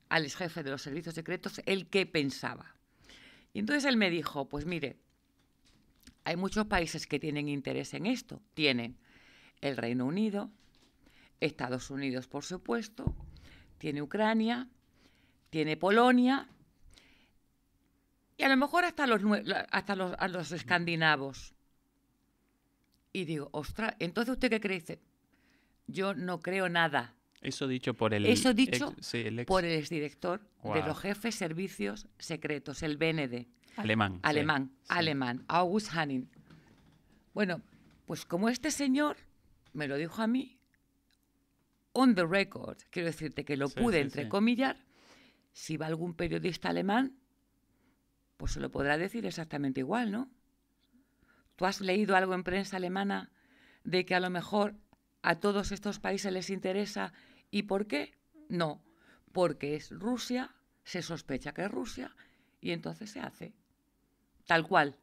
al ex jefe de los servicios secretos el qué pensaba. Y entonces él me dijo, pues mire, hay muchos países que tienen interés en esto. Tienen el Reino Unido, Estados Unidos, por supuesto, tiene Ucrania, tiene Polonia y a lo mejor hasta los, hasta los, a los escandinavos. Y digo, ostras, entonces usted qué cree? Dice, yo no creo nada. Eso dicho por el, Eso por el exdirector de los jefes servicios secretos, el BND. Alemán. Alemán, alemán, August Hanning. Bueno, pues como este señor me lo dijo a mí, on the record, quiero decirte que lo pude entrecomillar, si va algún periodista alemán, pues se lo podrá decir exactamente igual, ¿no? ¿Tú has leído algo en prensa alemana de que a lo mejor a todos estos países les interesa y por qué? No, porque es Rusia, se sospecha que es Rusia y entonces se hace. Tal cual.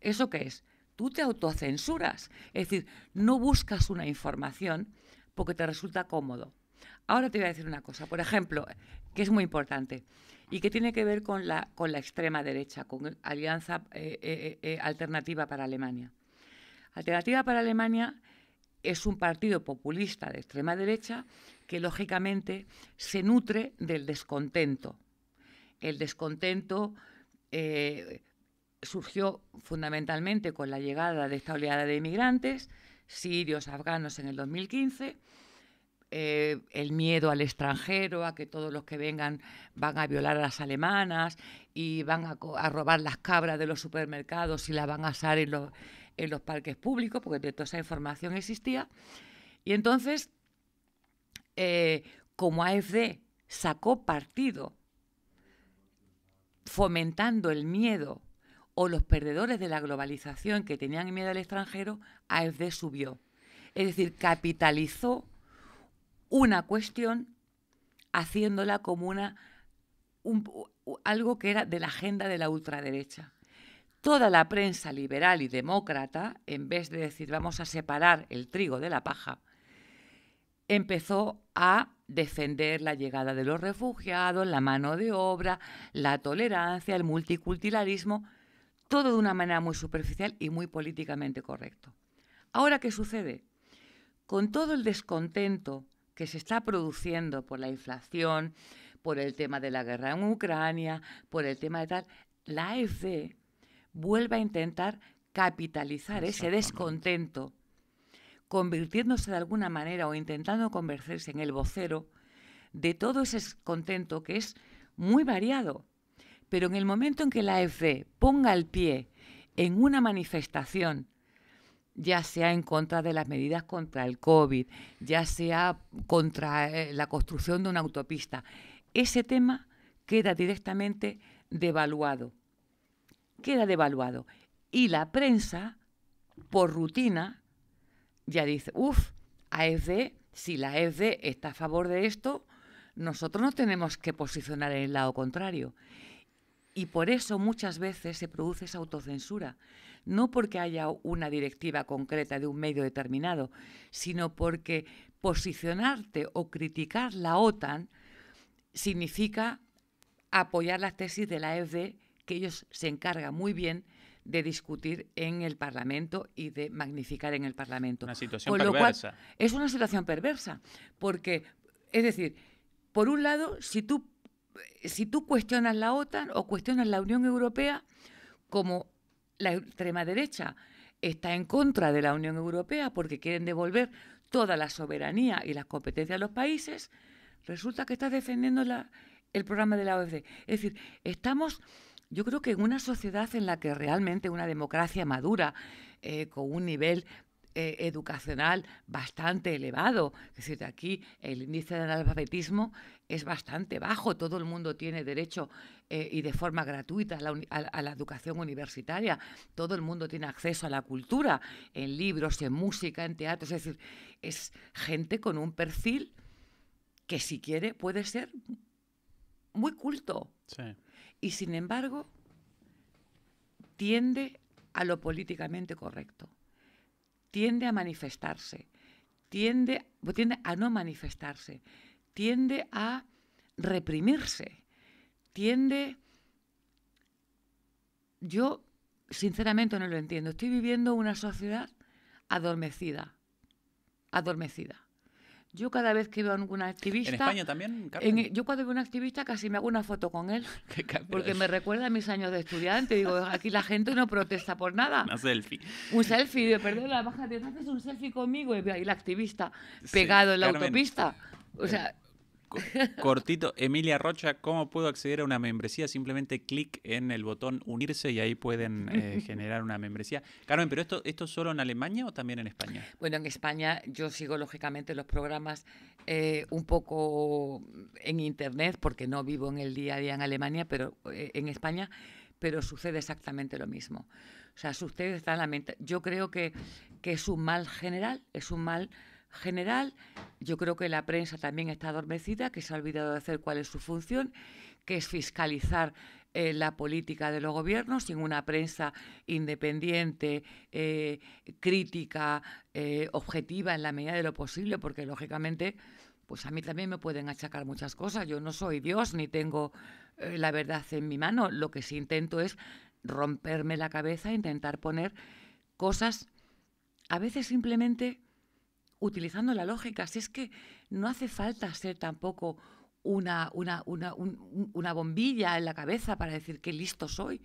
¿Eso qué es? Tú te autocensuras, es decir, no buscas una información porque te resulta cómodo. Ahora te voy a decir una cosa, por ejemplo, que es muy importante y que tiene que ver con la, extrema derecha, con Alianza eh, eh, eh, Alternativa para Alemania. Alternativa para Alemania es un partido populista de extrema derecha que lógicamente se nutre del descontento. El descontento surgió fundamentalmente con la llegada de esta oleada de inmigrantes sirios, afganos en el 2015 eh, el miedo al extranjero, a que todos los que vengan van a violar a las alemanas y van a, robar las cabras de los supermercados y las van a asar en los, parques públicos, porque toda esa información existía. Y entonces, eh, como AFD sacó partido fomentando el miedo o los perdedores de la globalización que tenían miedo al extranjero, AFD subió. Es decir, capitalizó una cuestión haciéndola como una, algo que era de la agenda de la ultraderecha. Toda la prensa liberal y demócrata, en vez de decir vamos a separar el trigo de la paja, empezó a defender la llegada de los refugiados, la mano de obra, la tolerancia, el multiculturalismo, todo de una manera muy superficial y muy políticamente correcto. Ahora, ¿qué sucede? Con todo el descontento que se está produciendo por la inflación, por el tema de la guerra en Ucrania, por el tema de tal, la AFD vuelve a intentar capitalizar ese descontento, convirtiéndose de alguna manera o intentando convertirse en el vocero de todo ese descontento que es muy variado. Pero en el momento en que la AFD ponga el pie en una manifestación ya sea en contra de las medidas contra el COVID, ya sea contra eh, la construcción de una autopista, ese tema queda directamente devaluado. Queda devaluado. Y la prensa, por rutina, ya dice, uff, AFD, si la AFD está a favor de esto, nosotros no tenemos que posicionar en el lado contrario. Y por eso muchas veces se produce esa autocensura no porque haya una directiva concreta de un medio determinado, sino porque posicionarte o criticar la OTAN significa apoyar las tesis de la AFD e que ellos se encargan muy bien de discutir en el Parlamento y de magnificar en el Parlamento. Una situación perversa. es una situación perversa, porque, es decir, por un lado, si tú, si tú cuestionas la OTAN o cuestionas la Unión Europea, como la extrema derecha está en contra de la Unión Europea porque quieren devolver toda la soberanía y las competencias a los países, resulta que está defendiendo la, el programa de la OECD. Es decir, estamos, yo creo que en una sociedad en la que realmente una democracia madura, eh, con un nivel eh, educacional bastante elevado. Es decir, aquí el índice de analfabetismo es bastante bajo. Todo el mundo tiene derecho eh, y de forma gratuita a la, educación universitaria. Todo el mundo tiene acceso a la cultura, en libros, en música, en teatro. Es decir, es gente con un perfil que si quiere puede ser muy culto. Y sin embargo, tiende a lo políticamente correcto tiende a manifestarse, tiende, tiende a no manifestarse, tiende a reprimirse, tiende... Yo, sinceramente, no lo entiendo. Estoy viviendo una sociedad adormecida, adormecida. Yo cada vez que veo a algún activista... ¿En España también, yo cuando veo a un activista casi me hago una foto con él, porque me recuerda a mis años de estudiante. Digo, aquí la gente no protesta por nada. Una selfie. Un selfie, la baja bájate, haces un selfie conmigo y ahí el activista pegado en la autopista. O sea, cortito, Emilia Rocha, ¿cómo puedo acceder a una membresía? Simplemente clic en el botón unirse y ahí pueden eh, generar una membresía. Carmen, pero esto, ¿esto solo en Alemania o también en España? Bueno, en España yo sigo lógicamente los programas eh, un poco en internet porque no vivo en el día a día en Alemania, pero eh, en España, pero sucede exactamente lo mismo. O sea, si la mente... Yo creo que, que es un mal general, es un mal general. Yo creo que la prensa también está adormecida, que se ha olvidado de hacer cuál es su función, que es fiscalizar eh, la política de los gobiernos. Sin una prensa independiente, eh, crítica, eh, objetiva en la medida de lo posible, porque lógicamente, pues a mí también me pueden achacar muchas cosas. Yo no soy Dios ni tengo la verdad en mi mano. Lo que sí intento es romperme la cabeza, e intentar poner cosas a veces simplemente utilizando la lógica. Si es que no hace falta ser tampoco una, una, una, una bombilla en la cabeza para decir que listo soy.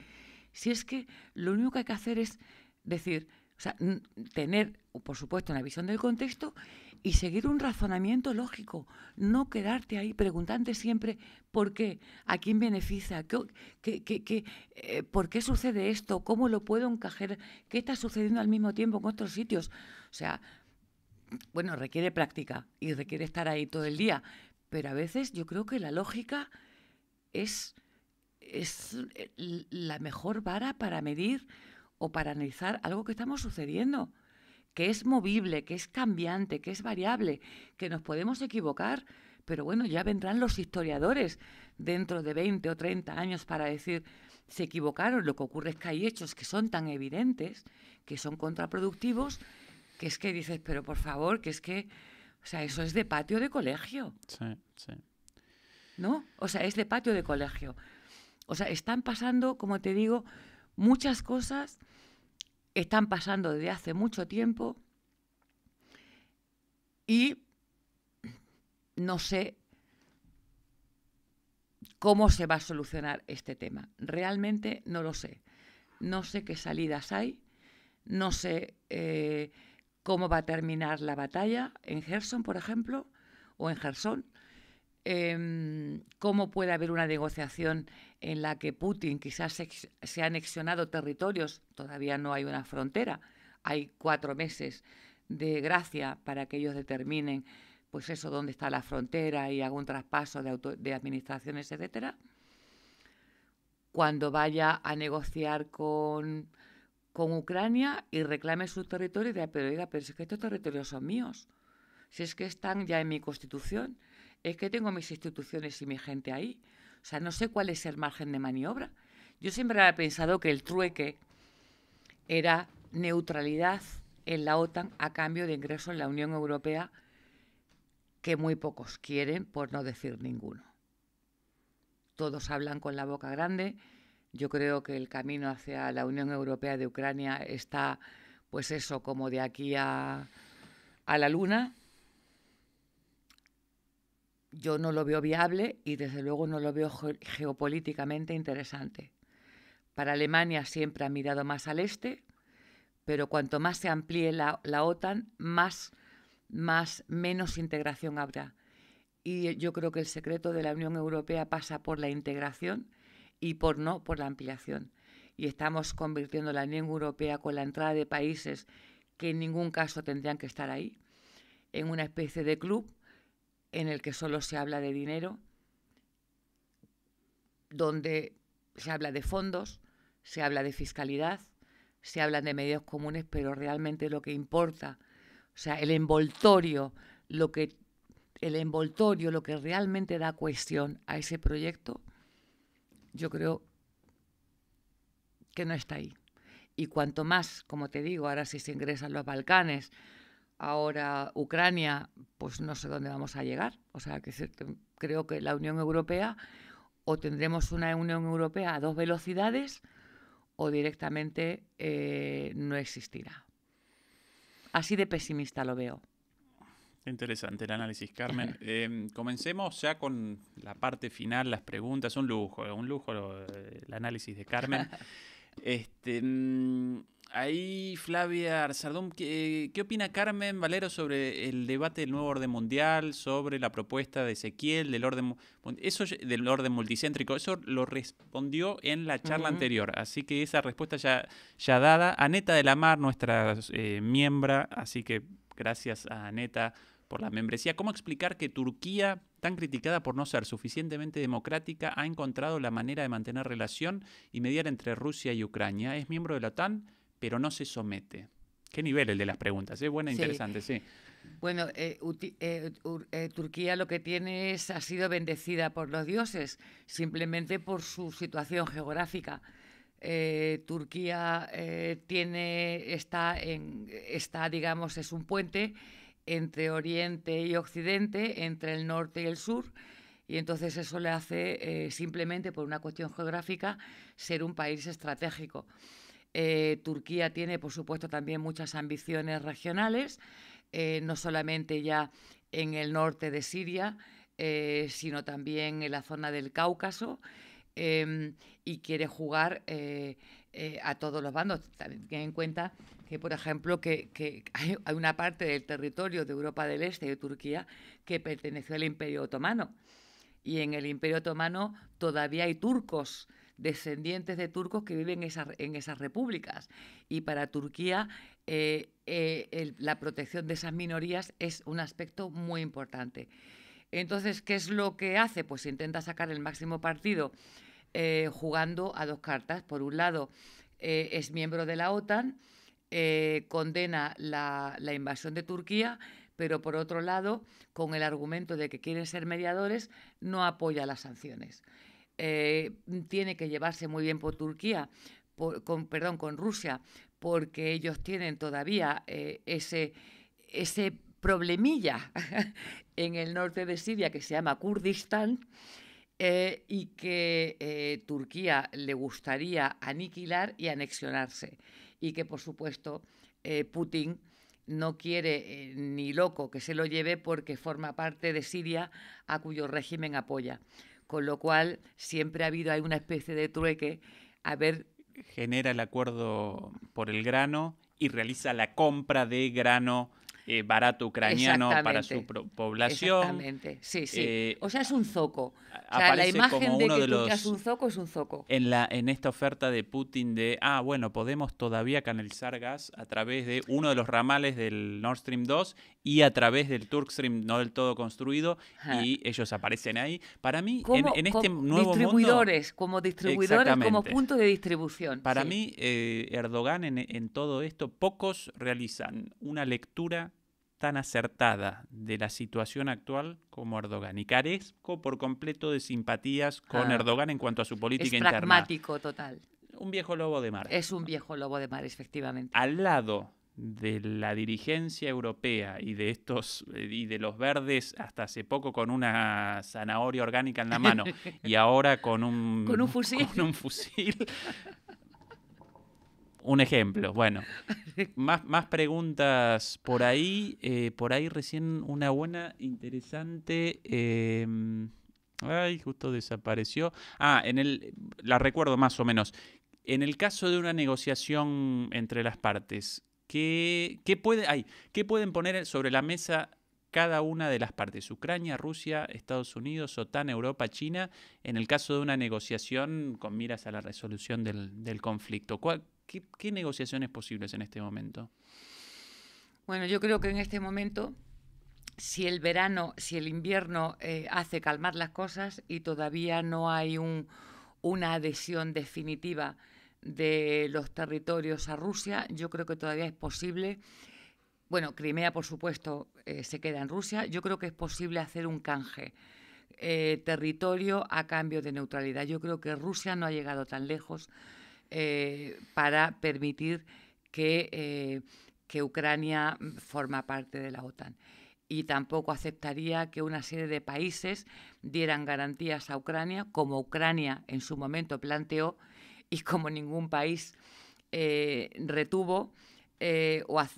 Si es que lo único que hay que hacer es decir, tener, por supuesto, una visión del contexto y seguir un razonamiento lógico. No quedarte ahí preguntante siempre por qué, a quién beneficia, qué, eh, por qué sucede esto, cómo lo puedo encajar, qué está sucediendo al mismo tiempo en otros sitios. O sea, bueno, requiere práctica y requiere estar ahí todo el día, pero a veces yo creo que la lógica es, es eh, la mejor vara para medir o para analizar algo que estamos sucediendo, que es movible, que es cambiante, que es variable, que nos podemos equivocar, pero bueno, ya vendrán los historiadores dentro de 20 o 30 años para decir, se equivocaron, lo que ocurre es que hay hechos que son tan evidentes, que son contraproductivos, que es que dices, pero por favor, que es que, o sea, eso es de patio de colegio. Sí, sí. ¿No? O sea, es de patio de colegio. O sea, están pasando, como te digo, muchas cosas, están pasando desde hace mucho tiempo y no sé cómo se va a solucionar este tema. Realmente no lo sé. No sé qué salidas hay, no sé... Eh, cómo va a terminar la batalla en Gerson, por ejemplo, o en Gerson, em, cómo puede haber una negociación en la que Putin quizás se, ha anexionado territorios, todavía no hay una frontera, hay cuatro meses de gracia para que ellos determinen pues eso, dónde está la frontera y algún traspaso de, de administraciones, etcétera. Cuando vaya a negociar con con Ucrania y reclame su territorio y diga, pero oiga, pero es que estos territorios son míos. Si es que están ya en mi constitución, es que tengo mis instituciones y mi gente ahí. O sea, no sé cuál es el margen de maniobra. Yo siempre había pensado que el trueque era neutralidad en la OTAN a cambio de ingreso en la Unión Europea, que muy pocos quieren, por no decir ninguno. Todos hablan con la boca grande yo creo que el camino hacia la Unión Europea de Ucrania está, pues eso, como de aquí a, la luna. Yo no lo veo viable y desde luego no lo veo geopolíticamente interesante. Para Alemania siempre ha mirado más al este, pero cuanto más se amplíe la, OTAN, más menos integración habrá. Y yo creo que el secreto de la Unión Europea pasa por la integración y por no por la ampliación. Y estamos convirtiendo la Unión Europea con la entrada de países que en ningún caso tendrían que estar ahí, en una especie de club en el que solo se habla de dinero, donde se habla de fondos, se habla de fiscalidad, se hablan de medios comunes, pero realmente lo que importa, o sea, el envoltorio, lo que el envoltorio, lo que realmente da cuestión a ese proyecto yo creo que no está ahí. Y cuanto más, como te digo, ahora si se ingresan los Balcanes, ahora Ucrania, pues no sé dónde vamos a llegar. O sea, que creo que la Unión Europea o tendremos una Unión Europea a dos velocidades o directamente eh, no existirá. Así de pesimista lo veo interesante el análisis, Carmen. Em, comencemos ya con la parte final, las preguntas. Un lujo, eh, un lujo eh, el análisis de Carmen. Este, mm, ahí, Flavia Arzardón, ¿qué, opina Carmen Valero sobre el debate del nuevo orden mundial, sobre la propuesta de Ezequiel del orden, eso, del orden multicéntrico? Eso lo respondió en la charla anterior, así que esa respuesta ya, ya dada. Aneta de la Mar, nuestra eh, miembra, así que gracias a Aneta por la membresía. ¿Cómo explicar que Turquía, tan criticada por no ser suficientemente democrática, ha encontrado la manera de mantener relación y mediar entre Rusia y Ucrania? Es miembro de la OTAN, pero no se somete. Qué nivel el de las preguntas, es ¿eh? buena buena, interesante, sí. Bueno, eh, eh, Turquía lo que tiene es, ha sido bendecida por los dioses, simplemente por su situación geográfica. Turquía tiene, está, en, está, digamos, es un puente entre Oriente y Occidente, entre el norte y el sur, y entonces eso le hace eh, simplemente por una cuestión geográfica ser un país estratégico. Eh, Turquía tiene, por supuesto, también muchas ambiciones regionales, eh, no solamente ya en el norte de Siria, sino también en la zona del Cáucaso. Em, y quiere jugar a todos los bandos. Ten en cuenta que por ejemplo, que, hay, una parte del territorio de Europa del Este y de Turquía que perteneció al Imperio Otomano. Y en el Imperio Otomano todavía hay turcos, descendientes de turcos que viven en esas, repúblicas. Y para Turquía eh, eh, la protección de esas minorías es un aspecto muy importante. Entonces, ¿qué es lo que hace? Pues intenta sacar el máximo partido eh, jugando a dos cartas. Por un lado, es miembro de la OTAN eh, condena la, invasión de Turquía, pero por otro lado, con el argumento de que quieren ser mediadores, no apoya las sanciones. Eh, tiene que llevarse muy bien por Turquía, con, perdón, con Rusia, porque ellos tienen todavía eh, ese, problemilla en el norte de Siria que se llama Kurdistán y que Turquía le gustaría aniquilar y anexionarse y que, por supuesto, eh, Putin no quiere eh, ni loco que se lo lleve porque forma parte de Siria a cuyo régimen apoya. Con lo cual, siempre ha habido hay una especie de trueque a ver... Genera el acuerdo por el grano y realiza la compra de grano eh, barato ucraniano para su población. Exactamente, sí, sí. Eh, o sea, es un zoco. O sea, la imagen de, que de es un zoco es un zoco. En, la, en esta oferta de Putin de, ah, bueno, podemos todavía canalizar gas a través de uno de los ramales del Nord Stream 2 y a través del Turk Stream no del todo construido, y ellos aparecen ahí. Para mí, en, este nuevo distribuidores, Como distribuidores, como puntos de distribución. Para mí, eh, Erdogan en, en todo esto, pocos realizan una lectura tan acertada de la situación actual como Erdogan. Y carezco por completo de simpatías con ah, Erdogan en cuanto a su política es interna. Pragmático total. Un viejo lobo de mar. Es un viejo lobo de mar, efectivamente. Al lado de la dirigencia europea y de estos eh, y de los verdes hasta hace poco con una zanahoria orgánica en la mano y ahora con un un fusil, con un fusil un ejemplo, bueno. más, más preguntas por ahí. Eh, por ahí recién una buena, interesante. Em, ay, justo desapareció. Ah, en el, la recuerdo más o menos. En el caso de una negociación entre las partes, ¿qué, puede, ¿qué pueden poner sobre la mesa cada una de las partes, Ucrania, Rusia, Estados Unidos, OTAN, Europa, China, en el caso de una negociación con miras a la resolución del, del conflicto. ¿Cuál, ¿Qué, negociaciones posibles en este momento? Bueno, yo creo que en este momento, si el verano, si el invierno eh, hace calmar las cosas y todavía no hay una adhesión definitiva de los territorios a Rusia, yo creo que todavía es posible. Bueno, Crimea, por supuesto, eh, se queda en Rusia. Yo creo que es posible hacer un canje. Eh, territorio a cambio de neutralidad. Yo creo que Rusia no ha llegado tan lejos eh, para permitir que, eh, Ucrania mm, forma parte de la OTAN. Y tampoco aceptaría que una serie de países dieran garantías a Ucrania, como Ucrania en su momento planteó y como ningún país eh, retuvo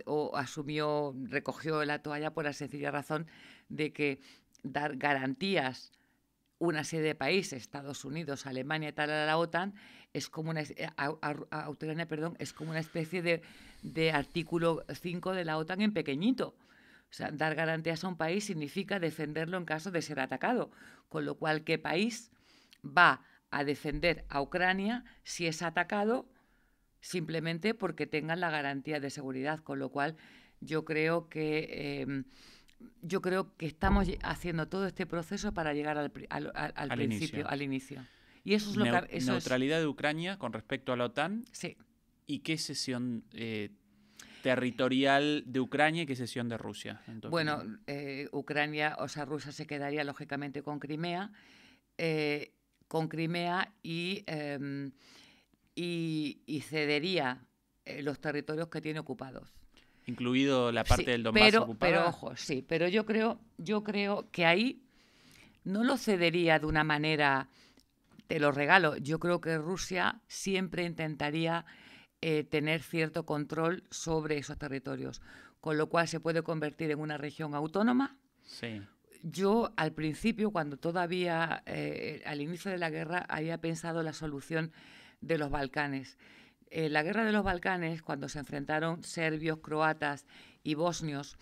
o, asumió, recogió la toalla por la sencilla razón de que dar garantías una serie de países, Estados Unidos, Alemania y tal, a la OTAN, es como una eh, perdón, es como una especie de, artículo 5 de la OTAN en pequeñito. O sea, dar garantías a un país significa defenderlo en caso de ser atacado, con lo cual qué país va a defender a Ucrania si es atacado simplemente porque tengan la garantía de seguridad, con lo cual yo creo que em, yo creo que estamos haciendo todo este proceso para llegar al, principio, al inicio. Y eso es neutralidad de Ucrania con respecto a la OTAN. Sí. ¿Y qué sesión eh, territorial de Ucrania y qué sesión de Rusia? bueno, eh, Ucrania, o sea, Rusia se quedaría lógicamente con Crimea, eh, con Crimea y, em, y, cedería los territorios que tiene ocupados incluido la parte del Donbass pero, ocupada. Pero ojo, sí, pero yo creo, yo creo que ahí no lo cedería de una manera te lo regalo, yo creo que Rusia siempre intentaría eh, tener cierto control sobre esos territorios, con lo cual se puede convertir en una región autónoma. Sí. Yo al principio, cuando todavía, eh, al inicio de la guerra, había pensado la solución de los Balcanes. Eh, la guerra de los Balcanes, cuando se enfrentaron serbios, croatas y bosnios,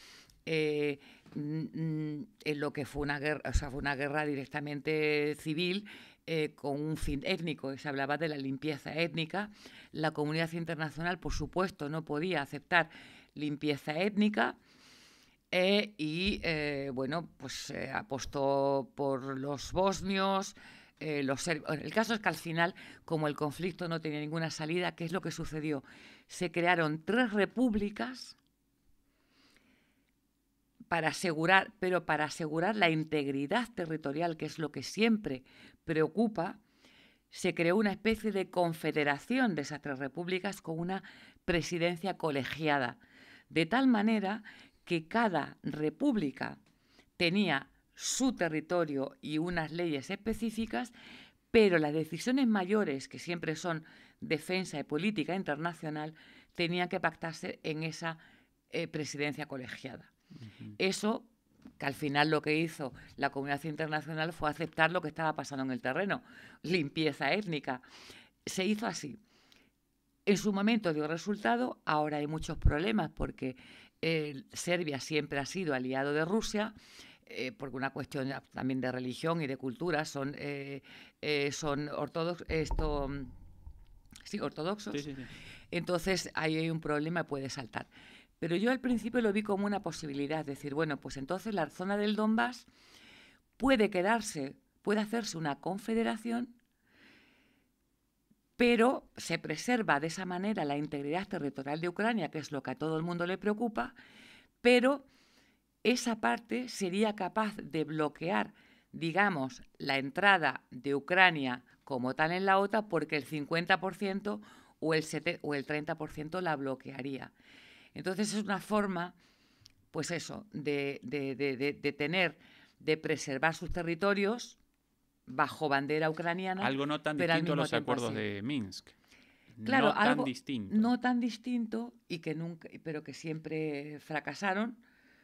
eh, en lo que fue una guerra, o sea, fue una guerra directamente civil eh, con un fin étnico, se hablaba de la limpieza étnica. La comunidad internacional, por supuesto, no podía aceptar limpieza étnica. Eh, y eh, bueno, pues apostó por los bosnios, los serbios. El caso es que al final, como el conflicto no tenía ninguna salida, ¿qué es lo que sucedió? Se crearon tres repúblicas para asegurar, pero para asegurar la integridad territorial, que es lo que siempre preocupa, se creó una especie de confederación de esas tres repúblicas con una presidencia colegiada, de tal manera que cada república tenía su territorio y unas leyes específicas, pero las decisiones mayores, que siempre son defensa y política internacional, tenían que pactarse en esa eh, presidencia colegiada. Eso que al final lo que hizo la comunidad internacional fue aceptar lo que estaba pasando en el terreno, limpieza étnica. Se hizo así. En su momento dio resultado, ahora hay muchos problemas porque eh, Serbia siempre ha sido aliado de Rusia, eh, porque una cuestión también de religión y de cultura, son, eh, son esto, mm, sí, ortodoxos. Entonces ahí hay un problema y puede saltar. Pero yo al principio lo vi como una posibilidad, decir, bueno, pues entonces la zona del Donbass puede quedarse, puede hacerse una confederación, pero se preserva de esa manera la integridad territorial de Ucrania, que es lo que a todo el mundo le preocupa, pero esa parte sería capaz de bloquear, digamos, la entrada de Ucrania como tal en la OTAN porque el 50% o el, o el 30% la bloquearía. Entonces es una forma, pues eso, de, tener, de preservar sus territorios bajo bandera ucraniana. Algo no tan distinto a los acuerdos de Minsk. Claro, no algo tan distinto. No tan distinto y que nunca, pero que siempre fracasaron.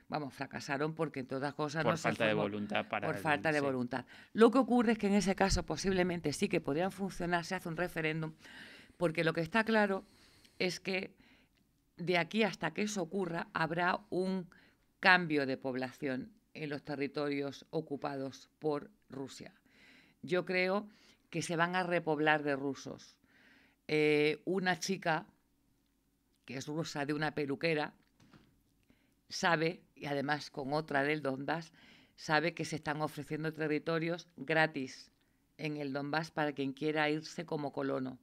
Vamos, fracasaron porque en todas cosas por falta de voluntad para por falta de voluntad. Lo que ocurre es que en ese caso posiblemente sí que podrían funcionar, se hace un referéndum, porque lo que está claro es que de aquí hasta que eso ocurra habrá un cambio de población en los territorios ocupados por Rusia. Yo creo que se van a repoblar de rusos. Eh, una chica, que es rusa de una peluquera, sabe, y además con otra del Donbass, sabe que se están ofreciendo territorios gratis en el Donbass para quien quiera irse como colono.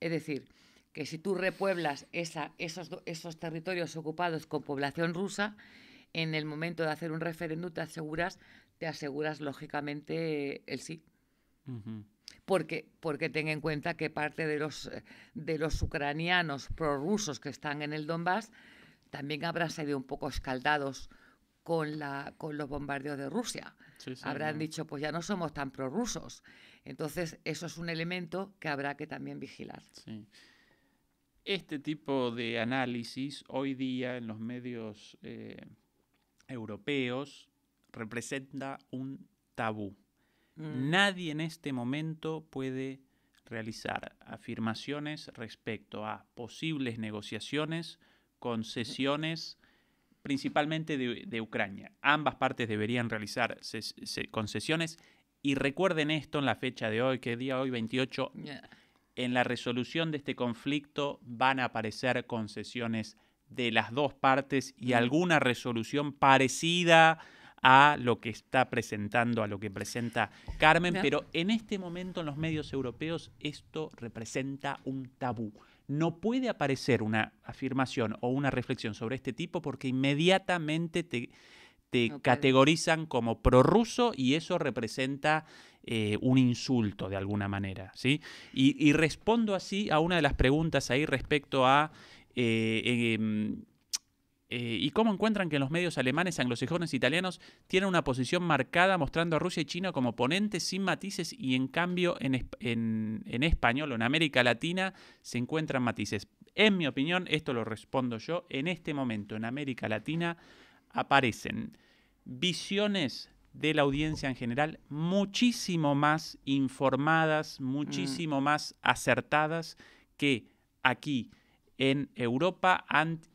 Es decir, que si tú repueblas esos, esos territorios ocupados con población rusa, en el momento de hacer un referéndum te aseguras, te aseguras lógicamente el sí. Porque, porque ten en cuenta que parte de los, de los ucranianos prorrusos que están en el Donbass también habrán salido un poco escaldados con, la, con los bombardeos de Rusia. habrán dicho, pues ya no somos tan prorrusos. Entonces, eso es un elemento que habrá que también vigilar. Sí. Este tipo de análisis hoy día en los medios eh, europeos representa un tabú. Mm. Nadie en este momento puede realizar afirmaciones respecto a posibles negociaciones, concesiones, principalmente de, Ucrania. Ambas partes deberían realizar concesiones y recuerden esto en la fecha de hoy, que día hoy 28 en la resolución de este conflicto van a aparecer concesiones de las dos partes y alguna resolución parecida a lo que está presentando, a lo que presenta Carmen, pero en este momento en los medios europeos esto representa un tabú. No puede aparecer una afirmación o una reflexión sobre este tipo porque inmediatamente te categorizan como prorruso y eso representa eh, un insulto de alguna manera. ¿sí? Y, respondo así a una de las preguntas ahí respecto a... Eh, em, eh, ¿Y cómo encuentran que en los medios alemanes, anglosajones italianos tienen una posición marcada mostrando a Rusia y China como ponentes sin matices y en cambio en, en español o en América Latina se encuentran matices? En mi opinión, esto lo respondo yo, en este momento en América Latina aparecen visiones de la audiencia en general muchísimo más informadas, muchísimo mm. más acertadas que aquí en Europa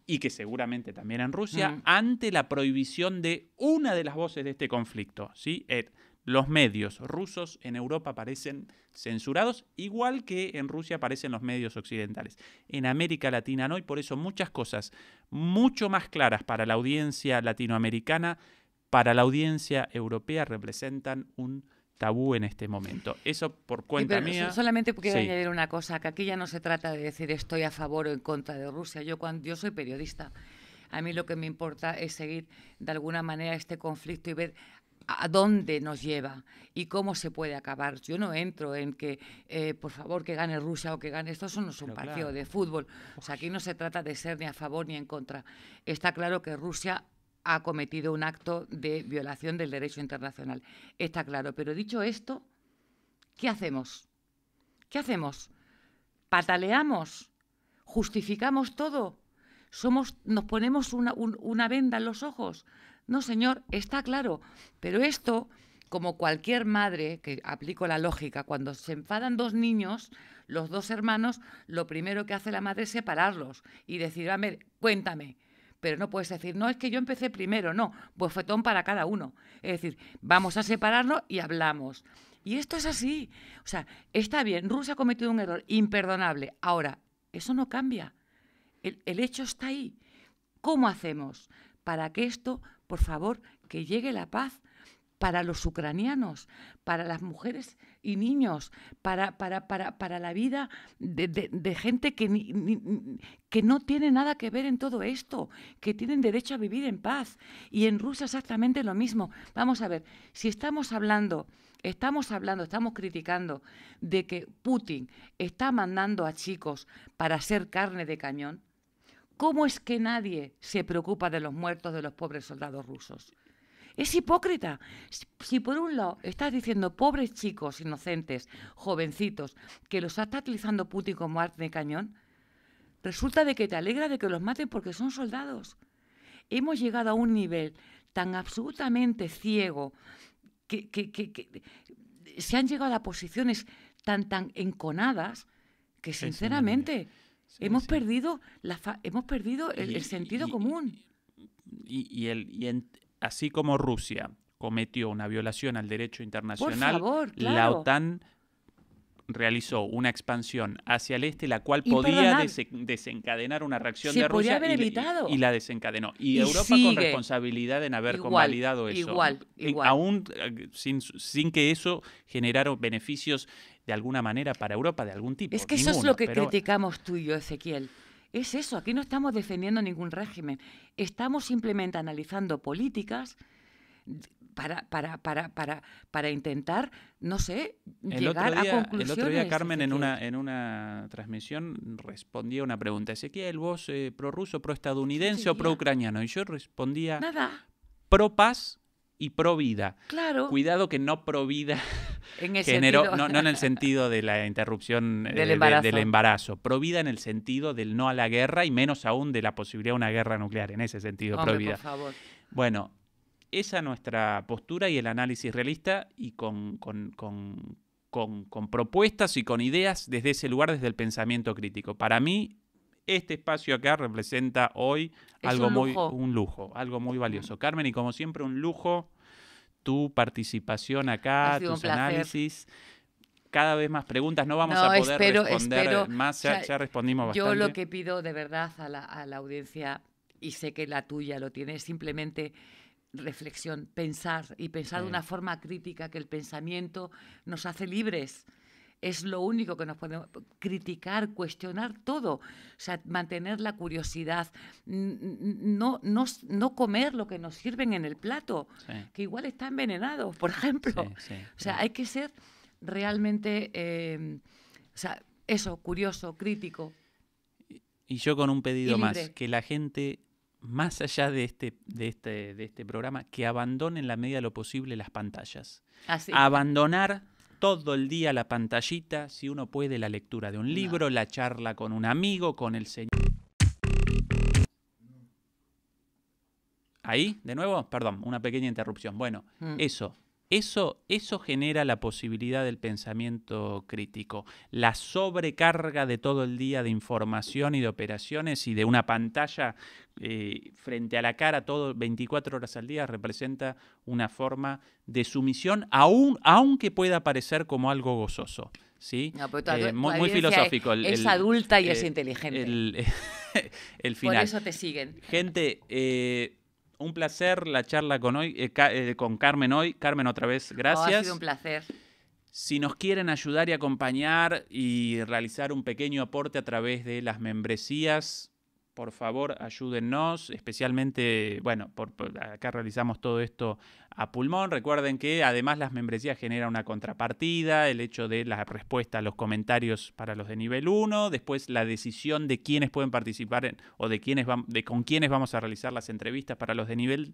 y que seguramente también en Rusia mm. ante la prohibición de una de las voces de este conflicto. ¿sí? Eh, los medios rusos en Europa parecen censurados, igual que en Rusia aparecen los medios occidentales. En América Latina no, y por eso muchas cosas mucho más claras para la audiencia latinoamericana para la audiencia europea representan un tabú en este momento. Eso por cuenta mía. Solamente quiero añadir una cosa, que aquí ya no se trata de decir estoy a favor o en contra de Rusia. Yo cuando yo soy periodista, a mí lo que me importa es seguir de alguna manera este conflicto y ver a dónde nos lleva y cómo se puede acabar. Yo no entro en que, eh, por favor, que gane Rusia o que gane. Esto no es un partido de fútbol. O sea, aquí no se trata de ser ni a favor ni en contra. Está claro que Rusia ha cometido un acto de violación del derecho internacional. Está claro, pero dicho esto, ¿qué hacemos? ¿Qué hacemos? ¿Pataleamos? ¿Justificamos todo? ¿Somos, ¿Nos ponemos una, una venda en los ojos? No, señor, está claro, pero esto como cualquier madre, que aplico la lógica, cuando se enfadan dos niños, los dos hermanos, lo primero que hace la madre es separarlos y decir, a ver, cuéntame, pero no puedes decir, no, es que yo empecé primero, no, bofetón para cada uno. Es decir, vamos a separarnos y hablamos. Y esto es así. O sea, está bien, Rusia ha cometido un error imperdonable. Ahora, eso no cambia. El, el hecho está ahí. ¿Cómo hacemos para que esto, por favor, que llegue la paz para los ucranianos, para las mujeres y niños, para, para, para, para la vida de, gente que, que no tiene nada que ver en todo esto, que tienen derecho a vivir en paz. Y en Rusia exactamente lo mismo. Vamos a ver, si estamos hablando, estamos hablando, estamos criticando de que Putin está mandando a chicos para ser carne de cañón, ¿cómo es que nadie se preocupa de los muertos de los pobres soldados rusos? Es hipócrita. Si por un lado estás diciendo pobres chicos inocentes, jovencitos, que los está utilizando Putin como arte de cañón, resulta de que te alegra de que los maten porque son soldados. Hemos llegado a un nivel tan absolutamente ciego que, se han llegado a posiciones tan, tan enconadas que sinceramente hemos, Perdido la hemos perdido el, sentido común. Y, el, así como Rusia cometió una violación al derecho internacional, la OTAN realizó una expansión hacia el este, la cual podía desencadenar una reacción de Rusia y, la desencadenó. Y, Europa con responsabilidad en haber convalidado eso. Igual, Aún eh, sin, que eso generara beneficios de alguna manera para Europa de algún tipo. Es que eso es lo que criticamos tú y yo, Ezequiel. Es eso, aquí no estamos defendiendo ningún régimen, estamos simplemente analizando políticas para, para, para, para, para intentar, no sé, llegar a conclusiones. El otro día Carmen en una, en una transmisión respondía una pregunta, ¿El ¿vos eh, pro ruso, pro estadounidense o pro ucraniano? Y yo respondía, Nada. pro paz y provida. Claro. Cuidado que no provida en el sentido. No, en el sentido de la interrupción eh, del, embarazo. pro vida Provida en el sentido del no a la guerra y menos aún de la posibilidad de una guerra nuclear. En ese sentido, Hombre, vida. Bueno, esa nuestra postura y el análisis realista y con, con, propuestas y con ideas desde ese lugar, desde el pensamiento crítico. Para mí, este espacio acá representa hoy algo muy un lujo, algo muy valioso. Carmen, y como siempre, un lujo tu participación acá, tus análisis. Cada vez más preguntas, no vamos a poder responder más, ya, respondimos bastante. Yo lo que pido de verdad a la, audiencia, y sé que la tuya lo tiene, es simplemente reflexión, pensar y pensar de una forma crítica, que el pensamiento nos hace libres es lo único que nos podemos criticar, cuestionar todo, o sea, mantener la curiosidad, no, no, comer lo que nos sirven en el plato, que igual está envenenado, por ejemplo. o sea, hay que ser realmente, em, o sea, eso, curioso, crítico. Y yo con un pedido más, que la gente más allá este, de este, de este, programa, que abandone en la medida de lo posible las pantallas. Ah, Abandonar todo el día la pantallita, si uno puede, la lectura de un libro, la charla con un amigo, con el señor. Ahí, de nuevo, perdón, una pequeña interrupción. Bueno, mm. eso, eso, eso genera la posibilidad del pensamiento crítico, la sobrecarga de todo el día de información y de operaciones y de una pantalla eh, frente a la cara todo 24 horas al día representa una forma de sumisión, aunque pueda parecer como algo gozoso. ¿sí? Eh, muy, filosófico. es adulta y es inteligente. El, final. Por eso te siguen. Gente, eh, un placer la charla con, hoy, eh, eh, con Carmen hoy. Carmen, otra vez, gracias. Oh, ha sido un placer. Si nos quieren ayudar y acompañar y realizar un pequeño aporte a través de las membresías, por favor ayúdennos, especialmente, bueno, por, acá realizamos todo esto a pulmón. Recuerden que además las membresías generan una contrapartida, el hecho de la respuesta a los comentarios para los de nivel 1, después la decisión de quiénes pueden participar o de, quiénes van, de con quiénes vamos a realizar las entrevistas para los de nivel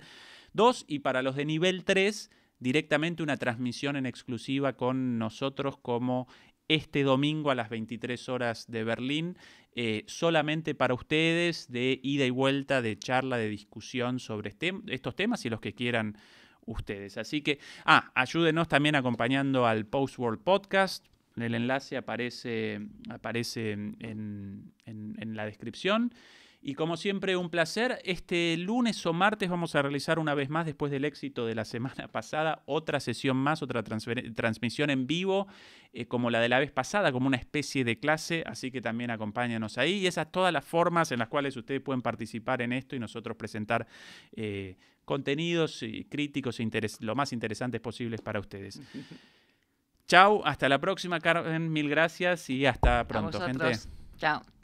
2 y para los de nivel 3 directamente una transmisión en exclusiva con nosotros como este domingo a las 23 horas de Berlín, eh, solamente para ustedes, de ida y vuelta, de charla, de discusión sobre estos temas y los que quieran ustedes. Así que, ah, ayúdenos también acompañando al Post World Podcast. El enlace aparece, aparece en la descripción. Y como siempre, un placer. Este lunes o martes vamos a realizar una vez más, después del éxito de la semana pasada, otra sesión más, otra transmisión en vivo, eh, como la de la vez pasada, como una especie de clase. Así que también acompáñanos ahí. Y esas todas las formas en las cuales ustedes pueden participar en esto y nosotros presentar eh, contenidos y críticos e lo más interesantes posibles para ustedes. Chao, hasta la próxima, Carmen. Mil gracias y hasta pronto, gente. Chao.